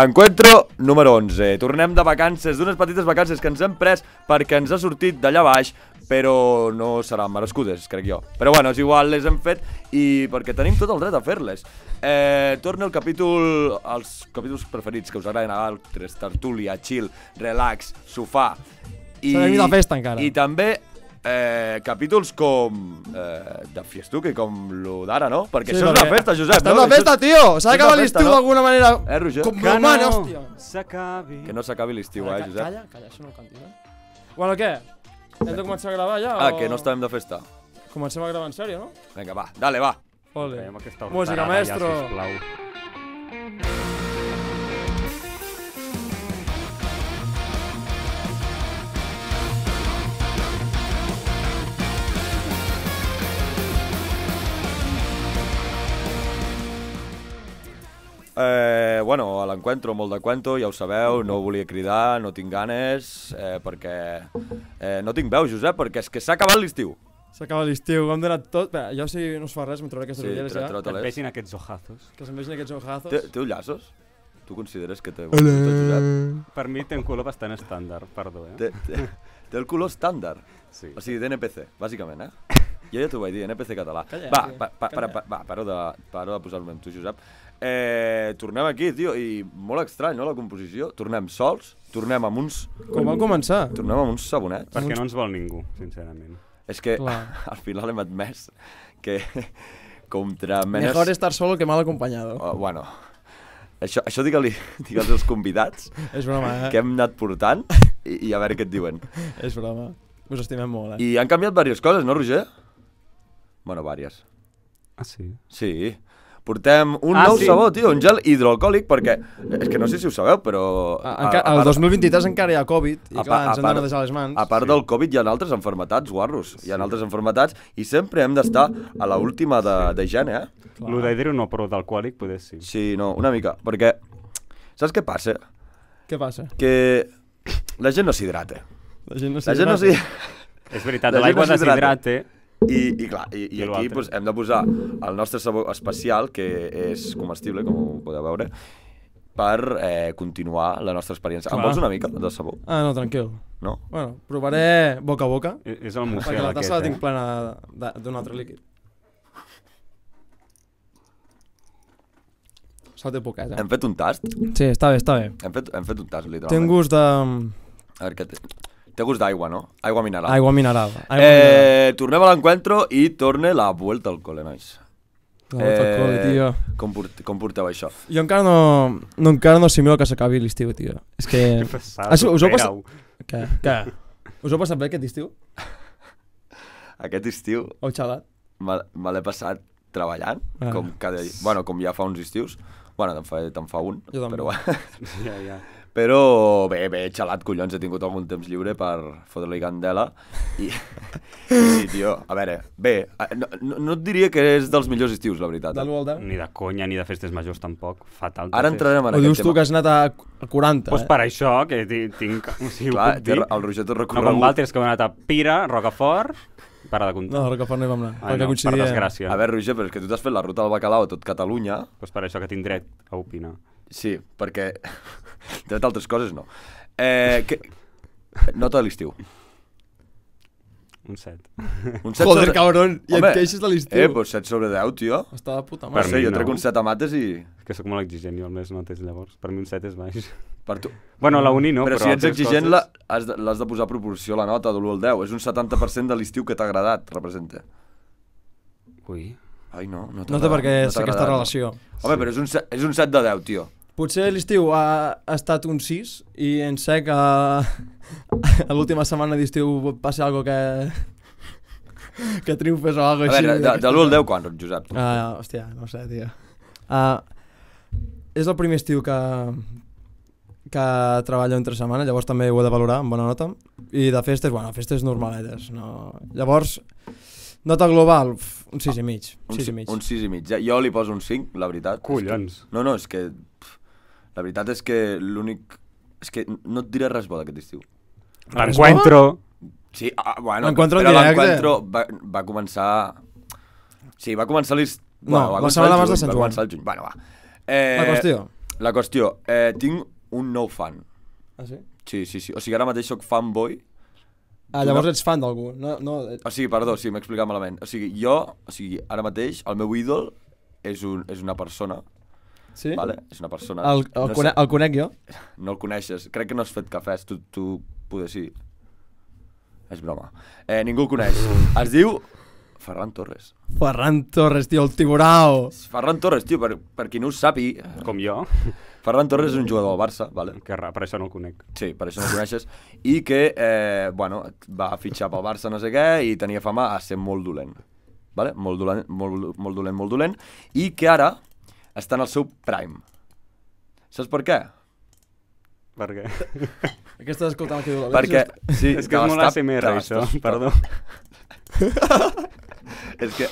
Encuentro número 11. Tornem de vacances, d'unes petites vacances que ens hem pres perquè ens ha sortit d'allà baix, però no seran merescudes, crec jo. Però bueno, és igual, les hem fet i perquè tenim tot el dret a fer-les. Eh, torna el capítol, els capítols preferits que us agraden a altres, tertúlia, chill, relax, sofà. I, la festa encara. I també eh, capítols com eh, de fiestuc i com lo d'ara, no? Perquè sí, això és una festa, Josep. Està no? una festa, tio! S'ha d'acabar l'estiu no? d'alguna manera. Eh, Roger? Com que no, no S'acabi. Que no s'acabi l'estiu, eh, Josep? Calla, calla, això no ho eh? Bueno, què? Hem de començar a gravar ja? Ah, o... que no estàvem de festa. Comencem a gravar en sèrio, no? Vinga, va, dale, va. Ole. Música, maestro. Ja, sisplau. Eh, bueno, a l'encuentro, molt de cuento, ja ho sabeu, no volia cridar, no tinc ganes, eh, perquè... Eh, no tinc veu, Josep, perquè és que s'ha acabat l'estiu. S'ha acabat l'estiu, ho hem donat tot. Espera, jo si no us fa res, em trauré aquestes sí, ulleres ja. Que em vegin aquests ojazos. Que se'm vegin aquests ojazos. Té, té Tu consideres que té un Josep? Per mi té un color bastant estàndard, perdó, eh? Té, té, té el color estàndard. Sí. O sigui, d'NPC, bàsicament, eh? Jo ja t'ho vaig dir, NPC català. Calla, va, pa, pa, pa, pa, va, paro de, paro de posar-me amb tu, Josep. Eh, tornem aquí, tio, i molt estrany, no, la composició? Tornem sols, tornem amb uns... Com va començar? Tornem amb uns sabonets. Perquè no ens vol ningú, sincerament. És que Clar. al final hem admès que contra menes... Mejor estar solo que mal acompañado. Uh, oh, bueno, això, això digue-li digue als convidats És broma, eh? que hem anat portant i, i a veure què et diuen. És broma. Us estimem molt, eh? I han canviat diverses coses, no, Roger? Bueno, vàries. Ah, sí? Sí. Portem un ah, nou sí? sabó, tio, un gel hidroalcohòlic, perquè... Eh, és que no sé si ho sabeu, però... Ah, eh, a, a, a, el 2023 encara hi ha Covid, i a, clar, ens a, hem de les mans. A part sí. del Covid hi ha altres enfermetats, guarros. Sí. Hi ha altres enfermetats, i sempre hem d'estar a l'última de, sí. de higiene, eh? Clar. Lo d'hidro no, però d'alcohòlic potser sí. Sí, no, una mica, perquè... Saps què passa? Què passa? Que la gent no s'hidrata. La gent no s'hidrata. No és veritat, l'aigua no s'hidrata. I, i clar, i, i, aquí pues, doncs, hem de posar el nostre sabor especial, que és comestible, com ho podeu veure, per eh, continuar la nostra experiència. Clar. Em vols una mica de sabó? Ah, no, tranquil. No? Bueno, provaré boca a boca. E-, és el museu aquest, la tassa la tinc eh? plena d'un altre líquid. Sal de poquet, eh? Hem fet un tast? Sí, està bé, està bé. Hem fet, hem fet un tast, literalment. Té un gust de... A veure què té. Té gust d'aigua, no? Aigua mineral. Aigua mineral. Aigua eh, mineral. Tornem a l'encuentro i torne la vuelta al col·le, nois. La vuelta eh, al col·le, tio. Com, port com porteu això? Jo encara no, no, encara no similo que s'acabi l'estiu, tio. És que... passat, això, us heu passat... Què? Què? Us heu passat bé aquest estiu? aquest estiu... Heu xalat? Me, l'he passat treballant, ah. com cada... Bueno, com ja fa uns estius. Bueno, te'n fa, te fa un, jo però... ja, ja però bé, bé, xalat, collons, he tingut algun temps lliure per fotre-li candela i, i sí, tio, a veure, bé, eh, no, no et diria que és dels millors estius, la veritat. eh? Ni de conya, ni de festes majors tampoc, fatal. Ara entrarem en Ho dius tema. tu que has anat a 40, pues eh? per això, que tinc... O sigui, Clar, dir. el Roger t'ho recorregut. No, com Valtters, que hem anat a Pira, Rocafort, para de comptar. No, Rocafort no hi vam anar, ah, perquè no, coincidia. Per desgràcia. A veure, Roger, però és que tu t'has fet la ruta del bacalao a tot Catalunya. Doncs pues per això que tinc dret a opinar. Sí, perquè de D'altres coses no. Eh, que... Nota de l'estiu. Un 7. Un 7 Joder, sobre... cabron, i Home, et queixes de l'estiu. Eh, pues 7 sobre 10, tio. Està de puta mare. Per no sé, jo trec no. un 7 a mates i... És que sóc molt exigent jo amb no tens llavors. Per mi un 7 és baix. Per tu... Bueno, la uni no, però... Però si ets exigent, coses... la, de, de posar a proporció la nota de l'1 al 10. És un 70% de l'estiu que t'ha agradat, representa. Ui. Ai, no, no t'ha Nota perquè no sé aquesta relació. Home, sí. però és un, set, és un 7 de 10, tio. Potser l'estiu ha, ha estat un 6 i en sec a, a l'última setmana d'estiu va passar alguna que que triomfes o alguna cosa així. A veure, de, de l'1 al 10 quan, Josep? Ah, Uh, hòstia, no sé, tio. Uh, és el primer estiu que, que treballo entre setmana, llavors també ho he de valorar amb bona nota. I de festes, bueno, festes normaletes. No... Llavors, Nota global, un 6 i mig. Ah, un 6 i mig. Un 6 i mig. Jo li poso un 5, la veritat. Collons. No, no, és que... Pff, la veritat és que l'únic... És que no et diré res bo d'aquest estiu. L'encuentro... Sí, ah, ah, bueno, L'encuentro però l'encuentro va, va començar... Sí, va començar l'est... No, va començar el març de Sant Joan. Va el juny, bueno, va. Eh, la qüestió. La qüestió. Eh, tinc un nou fan. Ah, sí? Sí, sí, sí. O sigui, ara mateix sóc fanboy. Ah, llavors no. ets fan d'algú. No, no... Eh. O sigui, perdó, sí, m'he explicat malament. O sigui, jo, o sigui, ara mateix, el meu ídol és, un, és una persona Sí? Vale? És una persona... El, el, no cone sé, el conec jo? No el coneixes. Crec que no has fet cafès. Tu, tu poder sí. És broma. Eh, ningú el coneix. Es diu Ferran Torres. Ferran Torres, tio, el tiburau. Ferran Torres, tio, per, per qui no ho sàpi... Com jo. Ferran Torres és un jugador del Barça, vale? Que ra, per això no el conec. Sí, per això no el coneixes. I que, eh, bueno, va fitxar pel Barça no sé què i tenia fama a ser molt dolent. Vale? Molt, dolent, molt, molt dolent, molt dolent. I que ara, està en el seu prime. Saps per què? Per què? Aquesta escoltant el que diu la Perquè, sí, és que és molt ASMR, això, perdó. és, que,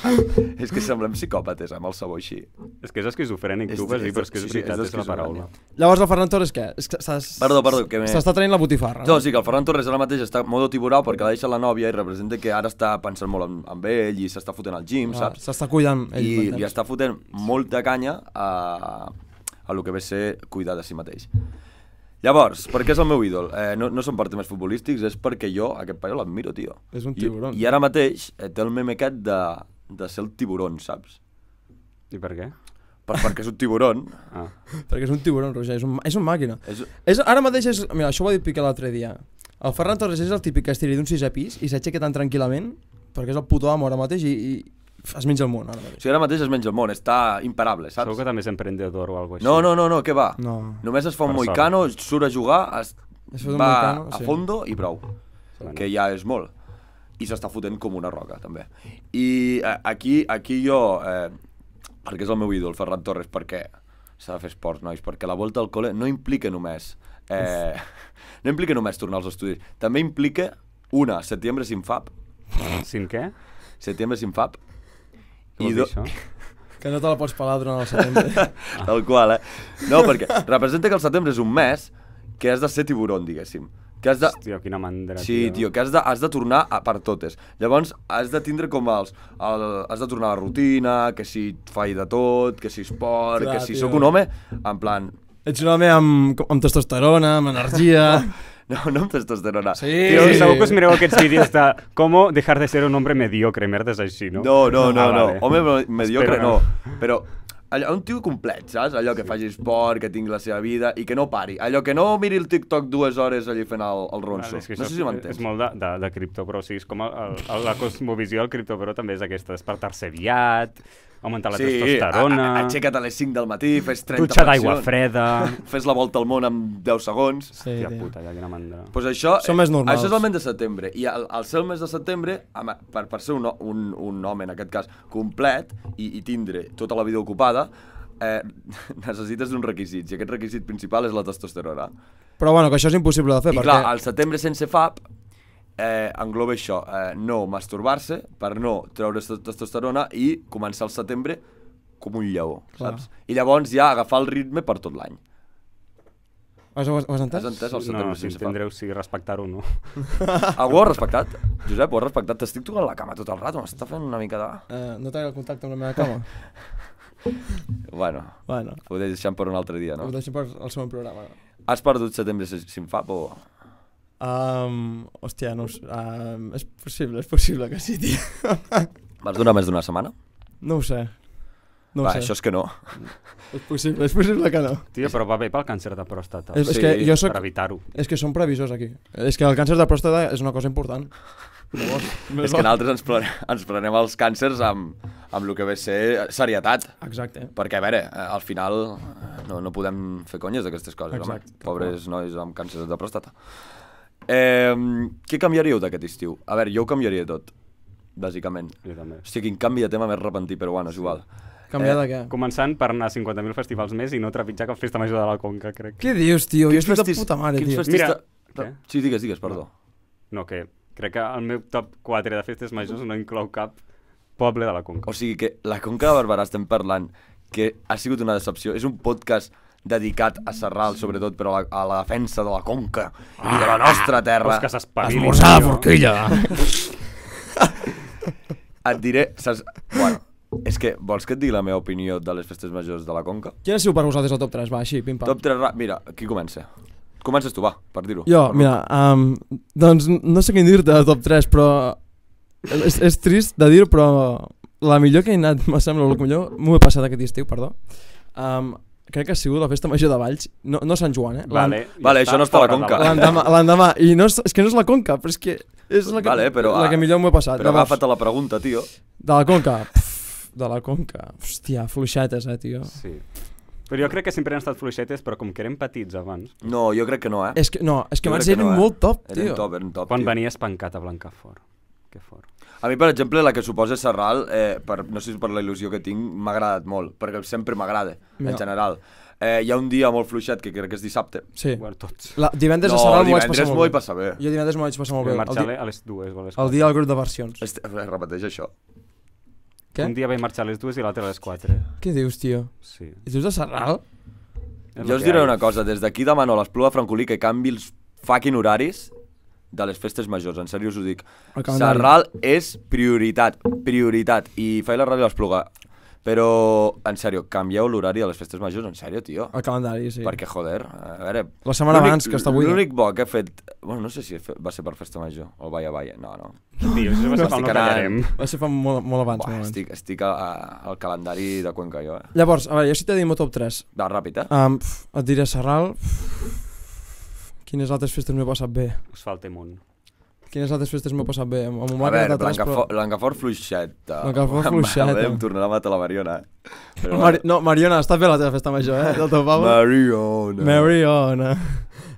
és que semblem psicòpates amb el sabó així. És que és esquizofrènic, tu vas dir, però és que és veritat, és, la paraula. Llavors el Ferran Torres què? És que perdó, perdó, que S'està traient la botifarra. No, sí, que el Ferran Torres ara mateix està en modo tiburau perquè la deixa la nòvia i representa que ara està pensant molt en, ell i s'està fotent al gym, ah, saps? S'està cuidant ell. I li està fotent molta canya a, a lo que ve ser cuidar de si mateix. Llavors, per què és el meu ídol? Eh, no, no són per temes futbolístics, és perquè jo aquest paio l'admiro, tio. És un tiburon. I, i ara mateix eh, té el meme aquest de, de ser el tiburon, saps? I per què? Per, perquè és un tiburon. Ah. perquè és un tiburon, Roger, és un, és un màquina. És... És, ara mateix és... Mira, això ho ha dit Piqué l'altre dia. El Ferran Torres és el típic que es tira d'un sis a pis i s'aixeca tan tranquil·lament perquè és el puto amo ara mateix i, i, es menja el món ara mateix. O sigui, ara mateix es menja el món, està imparable, saps? Segur que també és emprendedor o alguna cosa així. No, no, no, no, què va? No. Només es fa un moicano, surt a jugar, es, es va moicano, a fondo sí. i prou. Que ja és molt. I s'està fotent com una roca, també. I eh, aquí, aquí jo, eh, perquè és el meu ídol, Ferran Torres, perquè s'ha de fer esports, nois, perquè la volta al col·le no implica només... Eh, no implica només tornar als estudis, també implica una, setembre sin Sin què? Setembre sin què vols dir, això? Que no te la pots pelar durant el setembre. Tal qual, eh? No, perquè representa que el setembre és un mes que has de ser tiburon, diguéssim. Que has de... Hòstia, quina mandra, Sí, tio, que has de, has de tornar a per totes. Llavors, has de tindre com els... El, has de tornar a la rutina, que si faig de tot, que si esport, Clar, que si tio. sóc un home, en plan... Ets un home amb, amb testosterona, amb energia... No, no amb testosterona. Sí. Tio, segur que us mireu aquests vídeos de com deixar de ser un home mediocre, merdes així, no? No, no, no, ah, no. Vale. home mediocre Espera. no, però allò, un tio complet, saps? Allò que sí. faci esport, que tingui la seva vida i que no pari. Allò que no miri el TikTok dues hores allà fent el, el ronso. Vale, és que no sé si m'entens. És molt de, de, de cripto, però o sigui, és com el, el, la cosmovisió del cripto, però també és aquesta, despertar-se aviat, augmentar la sí, testosterona... Sí, aixeca't a les 5 del matí, fes 30 Dutxa d'aigua freda... fes la volta al món en 10 segons... Sí, Tia puta, ja quina mandra. Pues això, Som eh, més normals. Això és el mes de setembre. I al, al ser el mes de setembre, per, per ser un, un, un home, en aquest cas, complet i, i tindre tota la vida ocupada, eh, necessites un requisit, i aquest requisit principal és la testosterona. Però bueno, que això és impossible de fer. I perquè... clar, al setembre sense FAP eh, engloba això, eh, no masturbar-se per no treure testosterona i començar el setembre com un lleó, Clar. saps? I llavors ja agafar el ritme per tot l'any. Ho has, ho has entès? Has entès el setembre no, si entendreu si respectar-ho o no. Algú ho has respectat? Josep, ho has respectat? T'estic tocant la cama tot el rato, m'està fent una mica de... Uh, no el contacte amb la meva cama? bueno, bueno, ho deixem per un altre dia, no? Ho deixem per el segon programa. Has perdut setembre si, fa por? Um, hòstia, no us, um, és possible, és possible que sí, tio. Vas durar més d'una setmana? No ho sé. No ho Va, sé. això és que no. És possible, és possible que no. Tio, però va bé pel càncer de pròstata. És, és sí, que jo soc, per evitar-ho. És que som previsors aquí. És que el càncer de pròstata és una cosa important. Llavors, és que nosaltres ens, pre ens prenem els càncers amb, amb el que ve ser serietat. Exacte. Perquè, a veure, al final eh, no, no podem fer conyes d'aquestes coses, Exacte. home. Pobres nois amb càncer de pròstata. Eh, què canviaríeu d'aquest estiu? A veure, jo ho canviaria tot, bàsicament. Jo també. Hòstia, quin canvi de tema més repentí, però bueno, és igual. Canviar eh, de què? Començant per anar a 50.000 festivals més i no trepitjar cap festa major de la Conca, crec. Què dius, tio? Quins jo estic festis... de puta mare, tio. Mira... Què? Sí, digues, digues, perdó. No, no que crec que el meu top 4 de festes majors no inclou cap poble de la Conca. O sigui que la Conca de Barberà estem parlant que ha sigut una decepció. És un podcast dedicat a Serral, sobretot, però a la, a la defensa de la Conca ah, i de la ah, nostra terra. Ah, que Esmorzar la forquilla! et diré... Saps, bueno, és que vols que et digui la meva opinió de les festes majors de la Conca? Quina sigut per vosaltres el top 3? Va, així, pim-pam. Top 3, mira, qui comença? Comences tu, va, per dir-ho. Jo, per mira, um, doncs no sé què dir-te del top 3, però és, és trist de dir però la millor que he anat, me sembla, el millor, m'ho he passat aquest estiu, perdó, um, crec que ha sigut la festa major de Valls, no, no Sant Joan, eh? Vale, vale això no està a la Conca. L'endemà, i no és, és que no és la Conca, però és que és la que, vale, però, la que ah, millor m'ho he passat. Però agafa't la pregunta, tio. De la Conca? Pff, de la Conca. Hòstia, fluixetes, eh, tio. Sí. Però jo crec que sempre han estat fluixetes, però com que eren petits abans... No, jo crec que no, eh? És que, no, és que abans eren no, eh? molt top, tio. Eren top, eren top, Quan tio. venia espancat a Blancafort. Que fort. A mi, per exemple, la que suposa Serral, eh, per, no sé si per la il·lusió que tinc, m'ha agradat molt, perquè sempre m'agrada, no. en general. Eh, hi ha un dia molt fluixet, que crec que és dissabte. Sí. Bueno, tots. La, divendres no, a Serral m'ho vaig passar molt bé. bé. Jo divendres m'ho vaig passar molt bé. Vaig marxar a les dues. a les el dia del grup de versions. Es, eh, repeteix això. Què? Un dia vaig marxar a les dues i l'altre a les quatre. Què dius, tio? Sí. I dius a Serral? Jo us diré una cosa, des d'aquí demano a l'Espluga Francolí que canvi els fucking horaris de les festes majors, en sèrio us ho dic. Serral és prioritat, prioritat. I faig la ràdio a l'Espluga. Però, en sèrio, canvieu l'horari de les festes majors, en sèrio, tio. El calendari, sí. Perquè, joder, a veure... La setmana abans, que està avui. L'únic bo que he fet... Bueno, no sé si va ser per festa major o Vaya Vaya, no, no. Tio, això va ser fa, no callarem. Va ser fa molt, molt abans. Uah, molt estic, estic a, a, al calendari de Cuenca, jo. Eh? Llavors, a veure, jo sí t'he dit meu top 3. Va, ràpid, eh? Um, pf, et diré Serral, pf, Quines altres festes m'he passat bé? Asfaltemont. Quines altres festes m'he passat bé? Amb un a veure, Blancafort, eh. eh. però... Blancafort fluixet. Blancafort fluixet. Em, tornarà a matar la Mariona. Però... Mar no, Mariona, està bé la teva festa major, eh? Del teu pavo. Mariona. Mariona.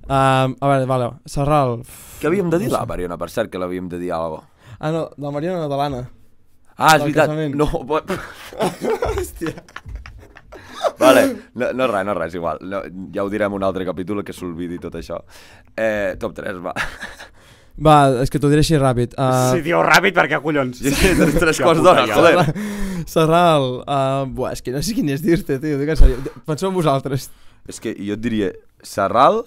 Um, a veure, vale, Serral. Què havíem de dir, la Mariona, per cert, que l'havíem de dir alguna cosa. Ah, no, la Mariona no, de l'Anna. Ah, és veritat. Casament. No, bo... Hòstia. Vale. No, no res, no res, igual. No, ja ho direm un altre capítol que s'olvidi tot això. Eh, top 3, va. Va, és que t'ho diré així ràpid. Uh... Ah, sí, diu ràpid perquè collons. Sí, sí, tres quarts d'hora, joder. Serral, uh, buah, és que no sé quin és dir-te, tio, dic en Penseu en vosaltres. És que jo et diria Serral,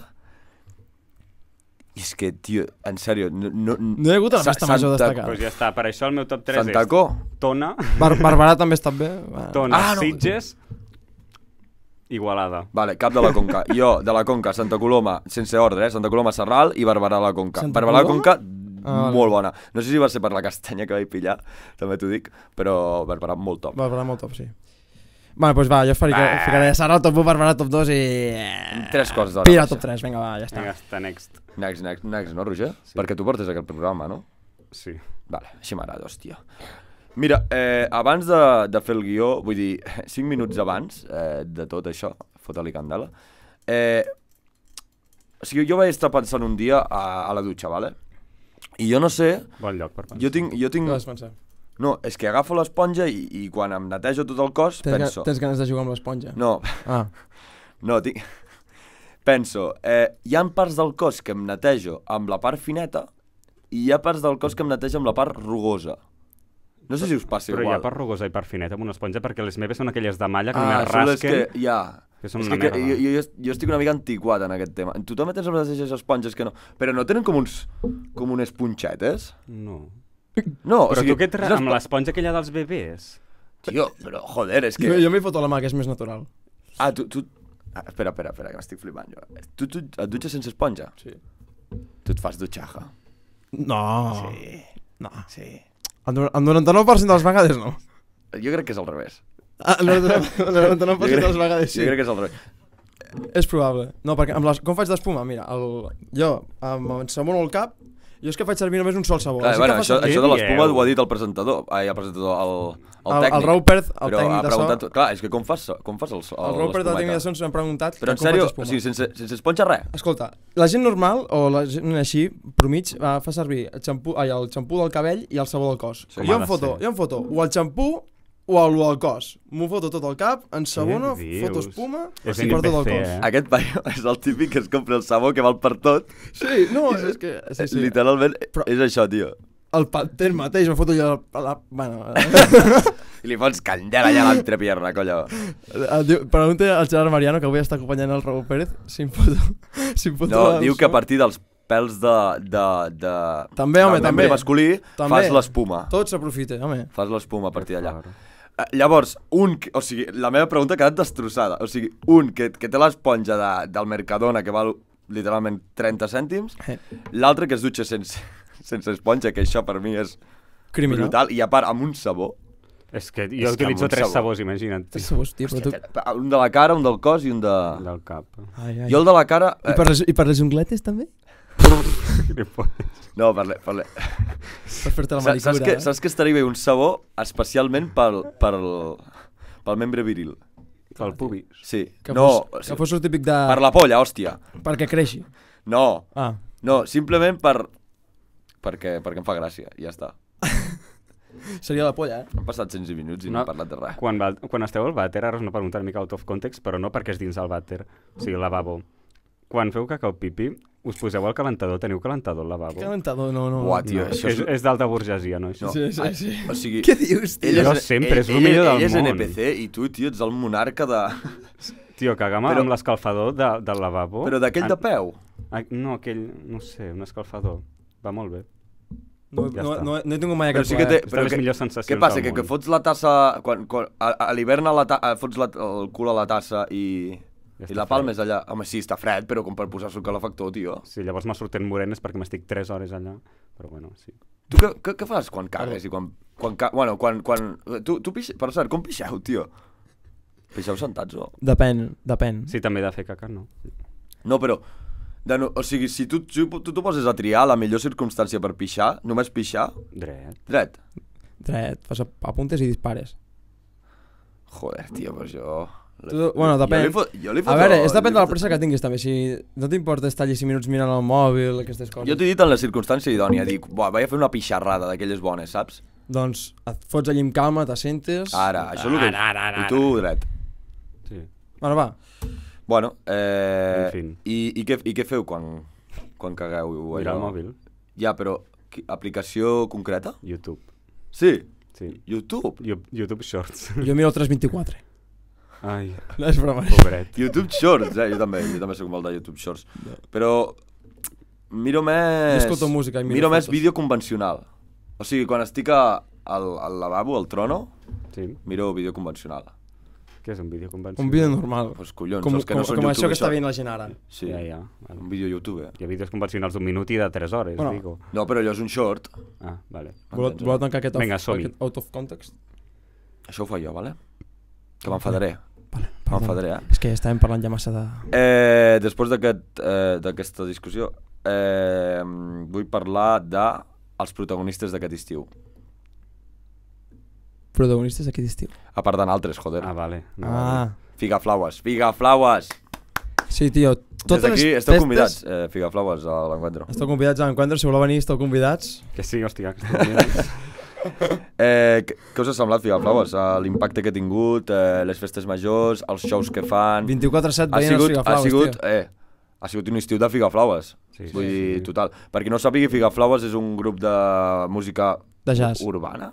és que, tio, en sèrio, no... No, no hi ha hagut la festa major destacada. pues ja està, per això el meu top 3 Santa és Tona. Bar Barberà també està bé. Tona, ah, no. Sitges, Igualada. Vale, cap de la Conca. Jo, de la Conca, Santa Coloma, sense ordre, eh? Santa Coloma, Serral i Barberà de la Conca. Santa Barberà de la Conca, ah, molt bona. No sé si va ser per la castanya que vaig pillar, també t'ho dic, però Barberà molt top. Barberà molt top, sí. Bueno, doncs pues va, jo faré, ah. ficaré Serral top 1, Barberà top 2 i... Tres eh, coses d'hora. Pira top 3, vinga, va, ja està. Vinga, està next. Next, next, next, no, Roger? Sí. Perquè tu portes aquest programa, no? Sí. Vale, així m'agrada, hòstia. Mira, eh, abans de, de fer el guió, vull dir, 5 minuts abans eh, de tot això, fota-li candela, eh, o sigui, jo vaig estar pensant un dia a, a la dutxa, vale? I jo no sé... Bon lloc per pensar. Jo tinc... Jo tinc... pensar. No, és que agafo l'esponja i, i quan em netejo tot el cos tens penso... Tens ganes de jugar amb l'esponja? No. Ah. No, tinc... Penso, eh, hi ha parts del cos que em netejo amb la part fineta i hi ha parts del cos que em netejo amb la part rugosa. No sé si us passa però igual. Però hi ha per rugosa i per fineta amb una esponja, perquè les meves són aquelles de malla que ah, només rasquen. Ah, que... Ja. Que són és una que, merda. que, jo, jo, jo estic una mica antiquat en aquest tema. Tu també tens les mateixes esponges que no... Però no tenen com, uns, com unes punxetes? No. No, però o sigui, tu què et amb l'esponja aquella dels bebès? Tio, però joder, és que... Jo, jo m'hi foto la mà, que és més natural. Ah, tu... tu... Ah, espera, espera, espera, que m'estic flipant jo. Tu, tu et dutxes sense esponja? Sí. Tu et fas dutxaja? No. Sí. No. Sí. El, 99% de les vegades no. Jo crec que és al revés. Ah, el 99%, de les vegades sí. Jo crec que és al revés. És probable. No, perquè amb les, com faig d'espuma? Mira, el, jo em, em el cap jo és que faig servir només un sol sabó. Clar, bueno, això, això de l'espuma ho ha dit el presentador, ai, el presentador, el, el, el tècnic. El Rupert, el però tècnic de so. Clar, és que com fas, com fas el, el, el Rupert, el tècnic de so, ens han preguntat Però en sèrio, o sigui, sense, sense esponja res? Escolta, la gent normal, o la gent així, promig, fa servir el xampú, ai, el xampú del cabell i el sabó del cos. Sí, jo, em foto, sí. jo em foto o el xampú o al, o al cos. M'ho foto tot al cap, en sabona, foto espuma és i porto tot cos. Eh? Aquest paio és el típic que es compra el sabó que val per tot. Sí, no, és que... Sí, sí. Literalment Però... és això, tio. El pantel mateix em foto jo a la... la bueno, I li fots candela allà a pierna, collo. Pregunta al Gerard Mariano, que avui està acompanyant el Raúl Pérez, si em foto... Si em foto no, diu que a partir dels pèls de... de, de també, home, també. masculí, també. fas l'espuma. Tot s'aprofita, home. Fas l'espuma a partir d'allà. Eh, llavors, un... o sigui, la meva pregunta ha quedat destrossada. O sigui, un que, que té l'esponja de, del Mercadona, que val literalment 30 cèntims, l'altre que es dutxa sense, sense esponja, que això per mi és Criminal. brutal, i a part amb un sabó. És que jo és utilitzo que tres sabó. sabors, imagina't. Tres sabors, tio, Hòstia, tu... Un de la cara, un del cos i un de... Del cap. Ai, ai. Jo el de la cara... Eh... I per eh, les, i per les ungletes, també? No, per, parle... Per fer-te la manicura. Saps que, eh? saps que estaria bé un sabó especialment pel, pel, pel membre viril? Pel pubis. Sí. Que no, fos, que fos el típic de... Per la polla, hòstia. Perquè creixi. No. Ah. No, simplement per... Perquè, perquè em fa gràcia, i ja està. Seria la polla, eh? Han passat 100 minuts i no, no he parlat de res. Quan, va, quan esteu al vàter, ara us no pregunta una mica out of context, però no perquè és dins el vàter, o sigui, el lavabo quan feu caca el pipí, us poseu al calentador? Teniu calentador al lavabo? Calentador, no, no. Uà, tio, no. això és... És, d'alta burgesia, no, això? Sí, sí, sí. o sigui... Què dius, tio? Ell és, sempre, ell, és el millor del ell món. Ell és NPC i tu, tio, ets el monarca de... Tio, cagam Però... amb l'escalfador de, del lavabo. Però d'aquell de peu? A... No, aquell, no sé, un escalfador. Va molt bé. No, ja no, no, no he tingut mai aquest sí que té, però que, millors sensacions Què passa? Que, que fots la tassa... Quan, quan, a, a l'hivern fots la, el cul a la tassa i i la Palma és allà. Home, sí, està fred, però com per posar-se el calefactor, tio. Sí, llavors m'ha sortit morenes perquè m'estic 3 hores allà, però bueno, sí. Tu què, què, què fas quan cagues i quan... quan ca... Bueno, quan... quan... Tu, tu pixes... Per cert, com pixeu, tio? Pixeu sentats o...? Depèn, depèn. Sí, també de fer caca, no? No, però... De no, o sigui, si tu, tu, tu, tu poses a triar la millor circumstància per pixar, només pixar... Dret. Dret. Dret. Fas apuntes i dispares. Joder, tio, però jo... Tu, bueno, depèn. Jo li jo li a veure, és depèn de la pressa que tinguis també, si no t'importa estar allà 5 minuts mirant el mòbil, aquestes coses. Jo t'he dit en la circumstància idònia, dic, buah, vaig a fer una pixarrada d'aquelles bones, saps? Doncs et fots allà amb calma, t'assentes... Ara, això és el que... Ara, ara, ara, I tu, dret. Sí. Bueno, va. Bueno, eh... En fin. I, i, què, I què feu quan, quan cagueu? Allò? Mirar el mòbil. Ja, però aplicació concreta? YouTube. Sí? Sí. YouTube? YouTube Shorts. Jo miro el 324. Ai. No és broma. Pobret. YouTube Shorts, eh? Jo també, jo també soc molt de YouTube Shorts. No. Però miro més... Jo música i miro, miro més vídeo convencional. O sigui, quan estic a, al, al lavabo, al trono, sí. miro vídeo convencional. Què és un vídeo convencional? Un vídeo normal. Pues collons, com, els que com, no són com YouTube, això que està veient la gent ara. Sí, ja, ja. Vale. un vídeo YouTube. Eh. Hi ha vídeos convencionals d'un minut i de 3 hores, bueno. digo. No, però allò és un short. Ah, vale. Voleu, voleu tancar aquest, Venga, off, aquest out of context? Això ho fa jo, vale? Que m'enfadaré. M'enfadaré, eh? És que estàvem parlant ja massa de... Eh, després eh, d'aquesta aquest, eh, discussió, eh, vull parlar de els protagonistes d'aquest estiu. Protagonistes d'aquest estiu? A part d'en altres, joder. Ah, vale. No, ah. Vale. Figa flowers, figa flowers! Sí, tio, totes Des d'aquí esteu festes... convidats, eh, Figa Flowers, a l'encuentro. Esteu convidats a l'encuentro, si voleu venir esteu convidats. Que sí, hòstia. Eh, què us ha semblat Figaflaues? Eh, l'impacte que ha tingut, eh, les festes majors, els shows que fan... 24-7 veient els Flowers, ha sigut, tio. Eh, ha sigut un estiu de Figaflaues. Sí, Vull sí, dir, sí. total. Per qui no sàpiga, Flowers és un grup de música... De jazz. Urbana?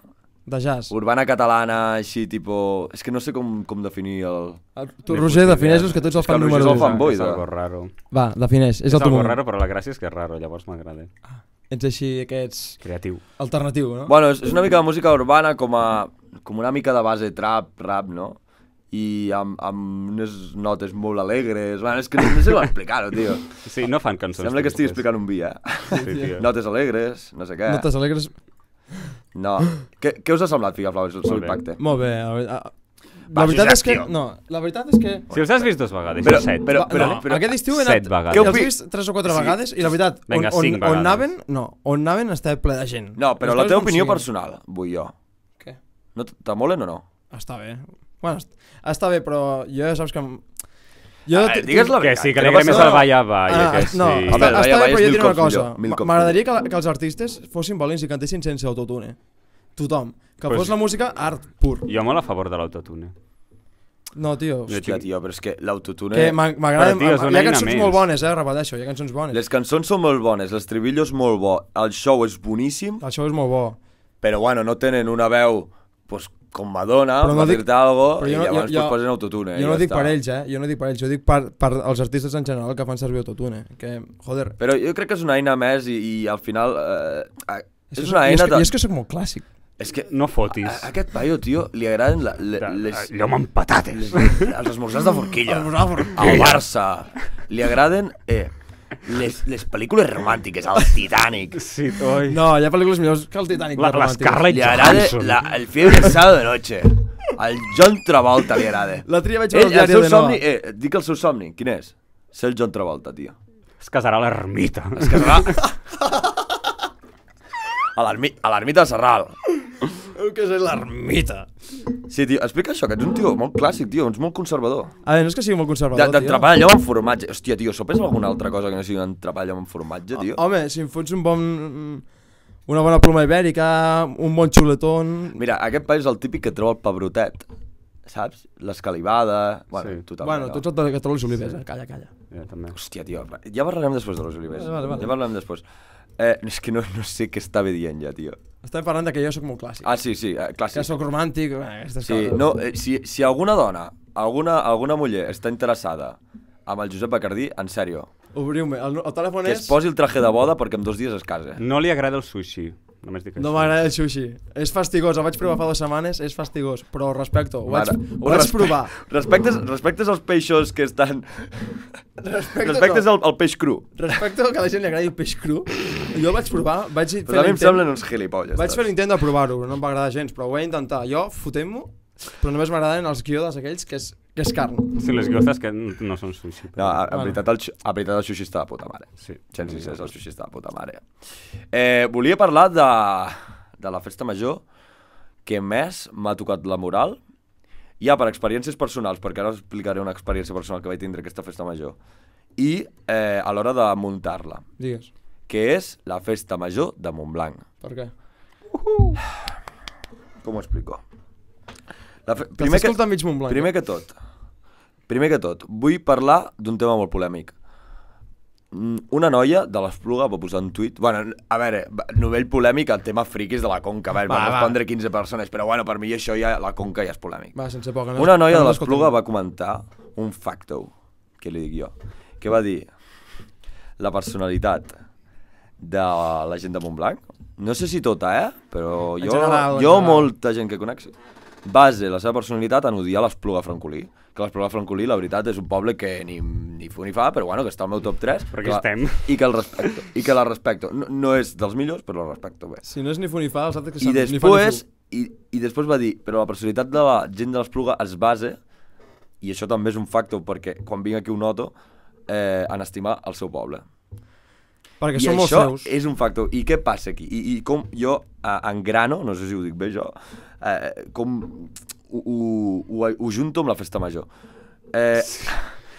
De jazz. Urbana catalana, així, tipo... És que no sé com, com definir el... Ah, tu, Roger, defineix que tots el fan número 1. És que el Roger és el fanboy. És algo raro. Va, defineix. És, és el tu raro, però la gràcia és que és raro, llavors m'agrada. Ah ets així, aquests... Creatiu. Alternatiu, no? Bueno, és, és una mica de música urbana com, a, com una mica de base trap, rap, no? i amb, amb unes notes molt alegres. Bueno, és que no, no sé com explicar-ho, tio. Sí, no fan cançons. Sembla que estigui eh? explicant un vi, eh? Sí, eh? Notes alegres, no sé què. Notes alegres... No. què, què us ha semblat, Figa Flowers, el seu impacte? Molt bé. A, a, la veritat és que... No, la veritat és que... Si els has vist dues vegades, però, set. Però, però, no, però, aquest estiu he anat... Set vegades. Que he vist tres o quatre sí. vegades i la veritat, Venga, on, on, on anaven, no, on anaven està ple de gent. No, però la teva opinió personal, vull jo. Què? No molen o no? Està bé. Bueno, està bé, però jo saps que jo ah, digues la veritat. Que sí, que alegre més al ball a ball. Ah, no, sí. està, està bé, però jo tinc una cosa. M'agradaria que, que els artistes fossin valents i cantessin sense autotune tothom. Que fos la música art pur. Jo molt a favor de l'autotune. No, tio, hòstia. tio, però és que l'autotune... Que m'agrada... Hi ha cançons més. molt bones, eh, repeteixo, hi ha cançons bones. Les cançons són molt bones, l'estribillo és molt bo, el show és boníssim... El show és molt bo. Però, bueno, no tenen una veu, pues, com Madonna, però no per dir-te algo, i no, llavors jo, jo, posen autotune. Eh, jo no ja dic està. per ells, eh? Jo no dic per ells, jo dic per, per els artistes en general que fan servir autotune, que, joder... Però jo crec que és una eina més i, i al final... Eh, eh és, és una eina... I és, que, de... i és que soc molt clàssic. És que no fotis. A, a aquest paio, tio, li agraden la, le, les... Allò amb patates. Les, els esmorzars de forquilla. El forquilla. Al Barça. Li agraden... Eh, les, les pel·lícules romàntiques, el Titanic. Sí, oi. No, hi ha pel·lícules millors que el Titanic. La, la Scarlett Li agrada la, el fiebre de sábado de noche. El John Travolta li agrada. La tria vaig veure el diari de somni, nova. Eh, dic el seu somni, quin és? Ser el John Travolta, tio. Es casarà a l'ermita. Es casarà... a l'ermita de Serral. El que és l'ermita. Sí, tio, explica això, que ets un tio molt clàssic, tio, ets molt conservador. A veure, no és que sigui molt conservador, de, tio. allò amb formatge. Hòstia, tio, sopes alguna altra cosa que no sigui entrepà allò amb formatge, tio? Home, si em fots un bon... Mm, una bona ploma ibèrica, un bon xuletón... Mira, aquest país és el típic que troba el pebrotet, saps? L'escalivada... Bueno, sí. totalment. Bueno, tots els que troba les olives, eh? sí. eh? Calla, calla. Ja, també. Hòstia, tio, ja parlarem després de les olives. Vale, vale. Ja parlarem després. Eh, és que no, no sé què estava dient ja, tio. Estem parlant de que jo sóc molt clàssic. Ah, sí, sí, eh, clàssic. Que sóc romàntic, eh, aquestes sí, coses. No, eh, si, si alguna dona, alguna, alguna muller està interessada amb el Josep Bacardí, en sèrio. Obriu-me, el, el telèfon que és... Que es posi el traje de boda perquè en dos dies es casa. No li agrada el sushi només dic això. No m'agrada el sushi. És fastigós, el vaig provar fa dues setmanes, és fastigós, però respecto, ho vaig, ho vaig respe provar. Respectes, respectes els peixos que estan... Respecto respectes no. el, el peix cru. Respecte que a la gent li agradi el peix cru. Jo vaig provar, vaig fer Però a mi semblen uns gilipolles. Vaig fer l'intent de provar-ho, no em va agradar gens, però ho vaig intentar. Jo, fotem ho però només m'agraden els guiodes aquells que és que és carn. Sí, les gyozas que no són sushi. Però... No, a, a, veritat, el, a veritat el sushi està de puta mare. Sí. Gens sincers, el sushi està de puta mare. Eh, volia parlar de, de la festa major que més m'ha tocat la moral. Ja per experiències personals, perquè ara explicaré una experiència personal que vaig tindre aquesta festa major. I eh, a l'hora de muntar-la. Digues. Que és la festa major de Montblanc. Per què? Uh -huh. Com ho explico? La fe... Primer que... Montblanc. Primer eh? que tot, Primer que tot, vull parlar d'un tema molt polèmic. Mm, una noia de l'Espluga va posar un tuit... Bueno, a veure, novell polèmic, el tema friquis de la Conca. A veure, va, va respondre 15 persones, però bueno, per mi això ja, la Conca ja és polèmic. Va, sense por. No Una noia no de l'Espluga va comentar un facto, que li dic jo, que va dir la personalitat de la gent de Montblanc, no sé si tota, eh? Però jo, general, jo general. molta gent que conec base la seva personalitat en odiar l'Espluga Francolí que l'Espluga Francolí, la veritat, és un poble que ni, ni fu ni fa, però bueno, que està al meu top 3. Però aquí estem. I que el respecto. I que la respecto. No, no és dels millors, però la respecto bé. Si no és ni fu ni fa, els altres que I després, ni fa ni fu. I, I després va dir, però la personalitat de la gent de l'Espluga es base, i això també és un factor, perquè quan vinc aquí un noto, eh, en estimar el seu poble. Perquè I són això seus. és un factor. I què passa aquí? I, i com jo eh, engrano, no sé si ho dic bé jo, eh, com ho, ho, ho, ho junto amb la festa major. Eh,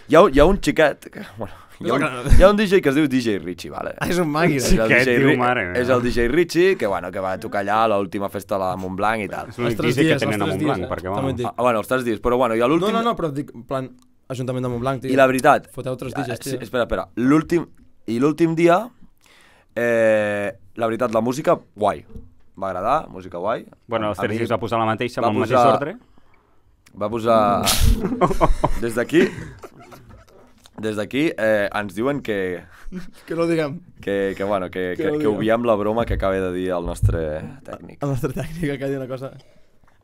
hi, ha, hi ha un xiquet... Que, bueno, hi ha, un, hi ha un DJ que es diu DJ Richie, vale? Ah, és un màquina. Sí, és, el DJ, mare, és el DJ Richie, que, bueno, que va tocar allà a l'última festa de la Montblanc i tal. És l'únic DJ dies, que tenen a Montblanc, dies, perquè, bueno... Eh? Ah, bueno, els tres dies, però bueno, i l'últim... No, no, no, però dic, en plan, Ajuntament de Montblanc, tio. I la veritat... Foteu tres DJs, ah, tio. Sí, espera, espera. L'últim... I l'últim dia... Eh, la veritat, la música, guai va agradar, música guai. Bueno, els Tercis va posar la mateixa, amb el posar... mateix ordre. Va posar... Des d'aquí... Des d'aquí eh, ens diuen que... Que no diguem. Que, que bueno, que, que, que, no que obviem la broma que acaba de dir el nostre tècnic. El nostre tècnic que ha dit una cosa...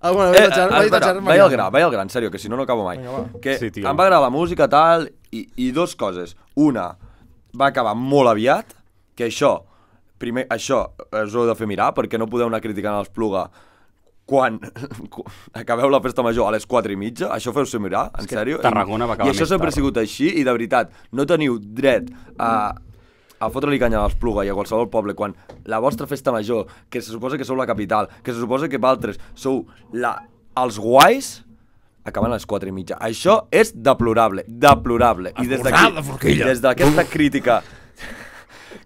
Ah, bueno, eh, tachar, vaig tachar, eh, vaig al gra, vaig al gra, en sèrio, que si no no acabo mai. Vinga, que sí, em va agradar la música, tal, i, i dos coses. Una, va acabar molt aviat, que això primer, això us ho heu de fer mirar, perquè no podeu anar criticant els pluga quan acabeu la festa major a les 4 i mitja, això feu-se mirar, en sèrio. Tarragona va acabar I això sempre ha sigut així, i de veritat, no teniu dret a, a fotre-li canya a l'Espluga i a qualsevol poble quan la vostra festa major, que se suposa que sou la capital, que se suposa que altres sou la, els guais, acaben a les 4 i mitja. Això és deplorable, deplorable. I des d'aquí, des d'aquesta crítica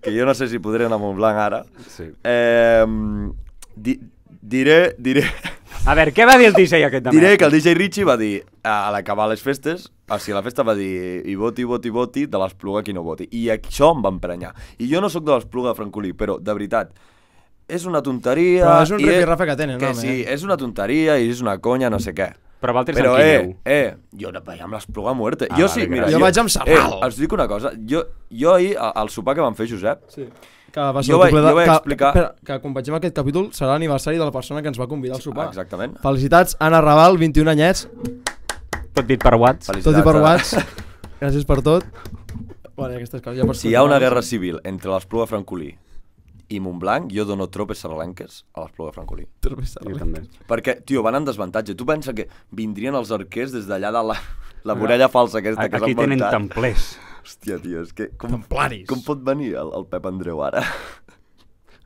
que jo no sé si podré anar a Montblanc ara. Sí. Eh, di diré, diré... A veure, què va dir el DJ aquest demà? Diré que el DJ Richie va dir, a l'acabar les festes, o sigui, la festa va dir i voti, voti, voti, de l'espluga qui no voti. I això em va emprenyar. I jo no sóc de l'espluga de Francolí, però, de veritat, és una tonteria... Però és un rifirrafe que tenen, que no, Sí, eh? és una tonteria i és una conya, no sé què. Però Valtteri Però, amb qui eh, aneu? eh, jo vaig amb l'espluga a muerte. Ah, jo sí, mira, jo, jo vaig amb Serral. Eh, els dic una cosa, jo, jo ahir, al sopar que vam fer, Josep, sí. que va ser jo, vaig, jo vaig que, explicar... Espera, que quan vegem aquest capítol serà l'aniversari de la persona que ens va convidar al sopar. exactament. Felicitats, Anna Raval, 21 anyets. Tot dit per Felicitats, Tot dit per Watts. Gràcies per tot. Bueno, aquestes coses ja per si hi ha una guerra civil entre l'espluga francolí i Montblanc, jo dono tropes sabalenques a l'Espluga Francolí. Tropes sabalenques. Perquè, tio, van en desavantatge. Tu pensa que vindrien els arquers des d'allà de la, la muralla falsa aquesta que s'ha Aquí tenen templers. Hòstia, tio, és que... Com, Templaris. Com pot venir el, el Pep Andreu ara?